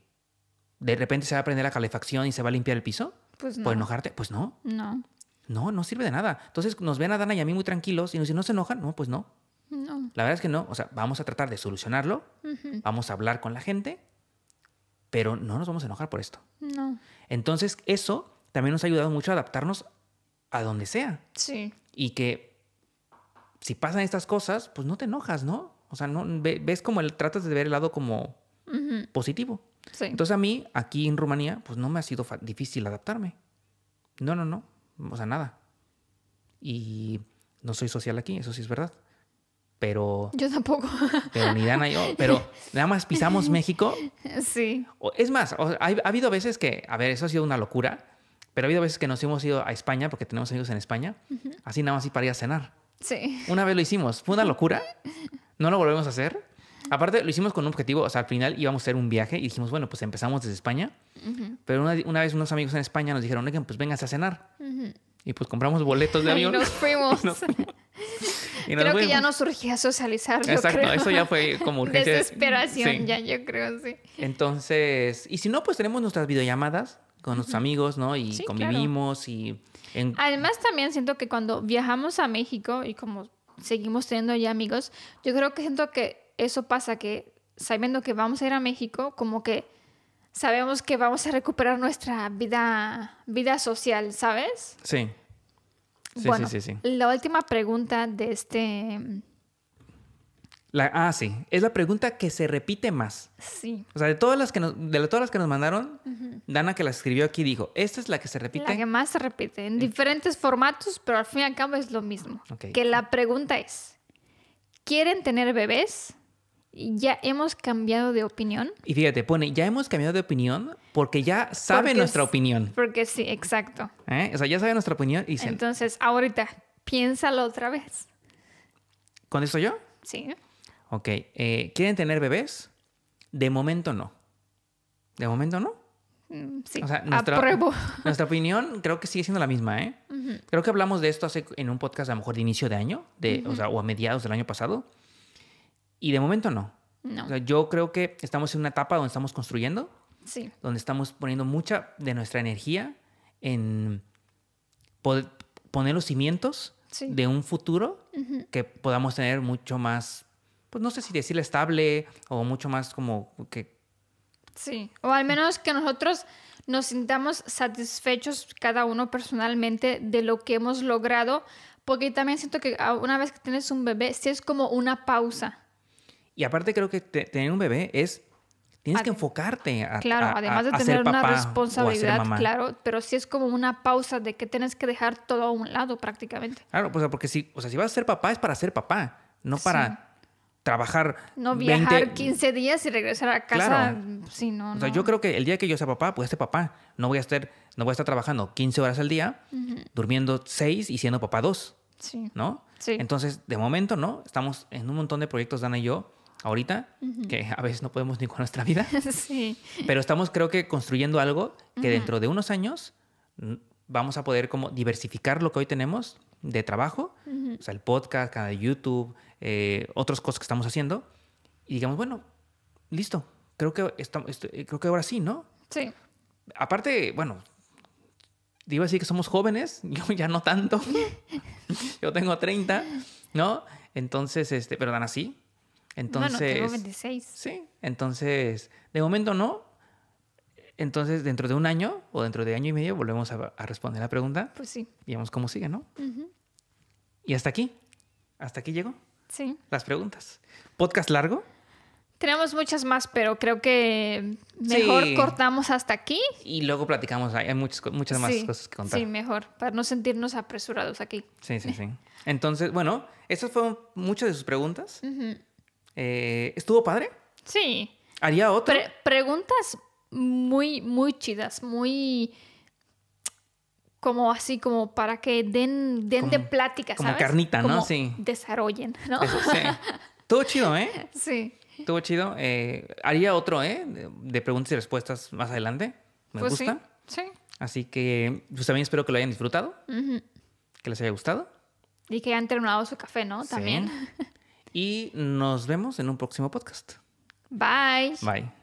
B: de repente se va a prender la calefacción y se va a limpiar el piso.
A: Pues no. ¿Por enojarte? Pues no. No.
B: No, no sirve de nada. Entonces nos ven a Dana y a mí muy tranquilos y nos dicen, ¿no se enojan? No, pues no. No. La verdad es que no. O sea, vamos a tratar de solucionarlo, vamos a hablar con la gente, pero no nos vamos a enojar por esto. No. Entonces, eso también nos ha ayudado mucho a adaptarnos a donde sea. Sí. Y que si pasan estas cosas, pues no te enojas, ¿no? O sea, no ves como el, tratas de ver el lado como positivo. Entonces a mí, aquí en Rumanía, pues no me ha sido difícil adaptarme. No, no, no. O sea, nada. Y no soy social aquí, eso sí es verdad. Pero...
A: Yo tampoco. Pero ni Dana yo. Pero
B: nada más pisamos México. Sí. Es más, ha, habido veces que, a ver, eso ha sido una locura, pero ha habido veces que nos hemos ido a España, porque tenemos amigos en España, así nada más y para ir a cenar. Sí. Una vez lo hicimos, fue una locura. No lo volvemos a hacer, Aparte, lo hicimos con un objetivo, o sea, al final íbamos a hacer un viaje y dijimos, bueno, pues empezamos desde España. Pero una, vez unos amigos en España nos dijeron, oigan, pues vengas a cenar. Y pues compramos boletos de avión. y nos fuimos.
A: creo que ya nos surgía socializar. Exacto, eso ya fue como urgencia. Desesperación, ya yo creo, sí.
B: Entonces, y si no, pues tenemos nuestras videollamadas con nuestros amigos, ¿no? Y convivimos y...
A: Además, también siento que cuando viajamos a México y como seguimos teniendo ya amigos, yo creo que siento que eso pasa, que sabiendo que vamos a ir a México, como que sabemos que vamos a recuperar nuestra vida, vida social, ¿sabes? Sí. Sí, sí, sí, La última pregunta de este...
B: La, ah, sí. Es la pregunta que se repite más. Sí. O sea, de todas las que nos, de todas las que nos mandaron, Dana que la escribió aquí dijo, esta es la que se repite. La que
A: más se repite, en mm. diferentes formatos, pero al fin y al cabo es lo mismo. Que la pregunta es, ¿quieren tener bebés? ya hemos cambiado de opinión.
B: Y fíjate, pone, ya hemos cambiado de opinión porque ya sabe nuestra opinión.
A: Porque sí, exacto.
B: ¿Eh? O sea, ya sabe nuestra opinión y
A: Entonces, ahorita, piénsalo otra vez. con ¿Contesto yo? Sí.
B: Ok. Eh, ¿Quieren tener bebés? De momento no. De momento no.
A: Mm, sí, o sea, nuestra, apruebo. Nuestra
B: opinión creo que sigue siendo la misma, ¿eh? Creo que hablamos de esto hace, en un podcast a lo mejor de inicio de año, de, o a mediados del año pasado. Y de momento no. yo creo que estamos en una etapa donde estamos construyendo, donde estamos poniendo mucha de nuestra energía en poner los cimientos de un futuro que podamos tener mucho más, pues no sé si decirle estable o mucho más como que...
A: Sí, o al menos que nosotros nos sintamos satisfechos cada uno personalmente de lo que hemos logrado, porque también siento que una vez que tienes un bebé, sí es como una pausa
B: y aparte creo que tener un bebé es... Tienes que enfocarte a Claro, además de tener una responsabilidad, claro,
A: pero sí es como una pausa de que tienes que dejar todo a un lado prácticamente.
B: Claro, pues porque si, o sea, si vas a ser papá es para ser papá, no para trabajar.
A: No viajar 15 días y regresar a casa. Claro. no, o sea, yo
B: creo que el día que yo sea papá, pues este papá. No voy a estar, no voy a estar trabajando 15 horas al día, durmiendo 6 y siendo papá 2. Sí. ¿No?
A: Sí. Entonces,
B: de momento, ¿no? Estamos en un montón de proyectos, Dana y yo, ahorita, que a veces no podemos ni con nuestra vida. sí. Pero estamos, creo que, construyendo algo que dentro de unos años vamos a poder como diversificar lo que hoy tenemos de trabajo, o sea, el podcast, canal de YouTube, otros eh, otras cosas que estamos haciendo, y digamos, bueno, listo, creo que, estamos, eh, creo que ahora sí, ¿no? Sí. Aparte, bueno, digo así que somos jóvenes, yo ya no tanto, yo tengo 30, ¿no? Entonces, este, pero dan así, entonces, bueno, tengo
A: 26. Sí,
B: entonces, de momento no. Entonces, dentro de un año o dentro de año y medio volvemos a, responder la pregunta. Pues sí. Y vemos cómo sigue, ¿no? Y hasta aquí. Hasta aquí llegó. Sí. Las preguntas. ¿Podcast largo?
A: Tenemos muchas más, pero creo que mejor cortamos hasta aquí.
B: Y luego platicamos. Hay muchas, muchas más cosas que contar. Sí,
A: mejor, para no sentirnos apresurados aquí.
B: Sí, sí, sí. Entonces, bueno, esas fueron muchas de sus preguntas. Uh eh, ¿Estuvo padre? Sí. ¿Haría otro
A: preguntas muy, muy chidas, muy como así, como para que den, den de plática, ¿sabes? Como carnita, ¿no? Sí. Desarrollen, ¿no? sí.
B: Todo chido, ¿eh? Sí. Todo chido. Eh, haría otro, ¿eh? De preguntas y respuestas más adelante. Me pues gusta. Sí. Así que, pues también espero que lo hayan disfrutado.
A: Que les haya gustado. Y que hayan terminado su café, ¿no? También. Sí.
B: Y nos vemos en un próximo podcast.
A: Bye.
B: Bye.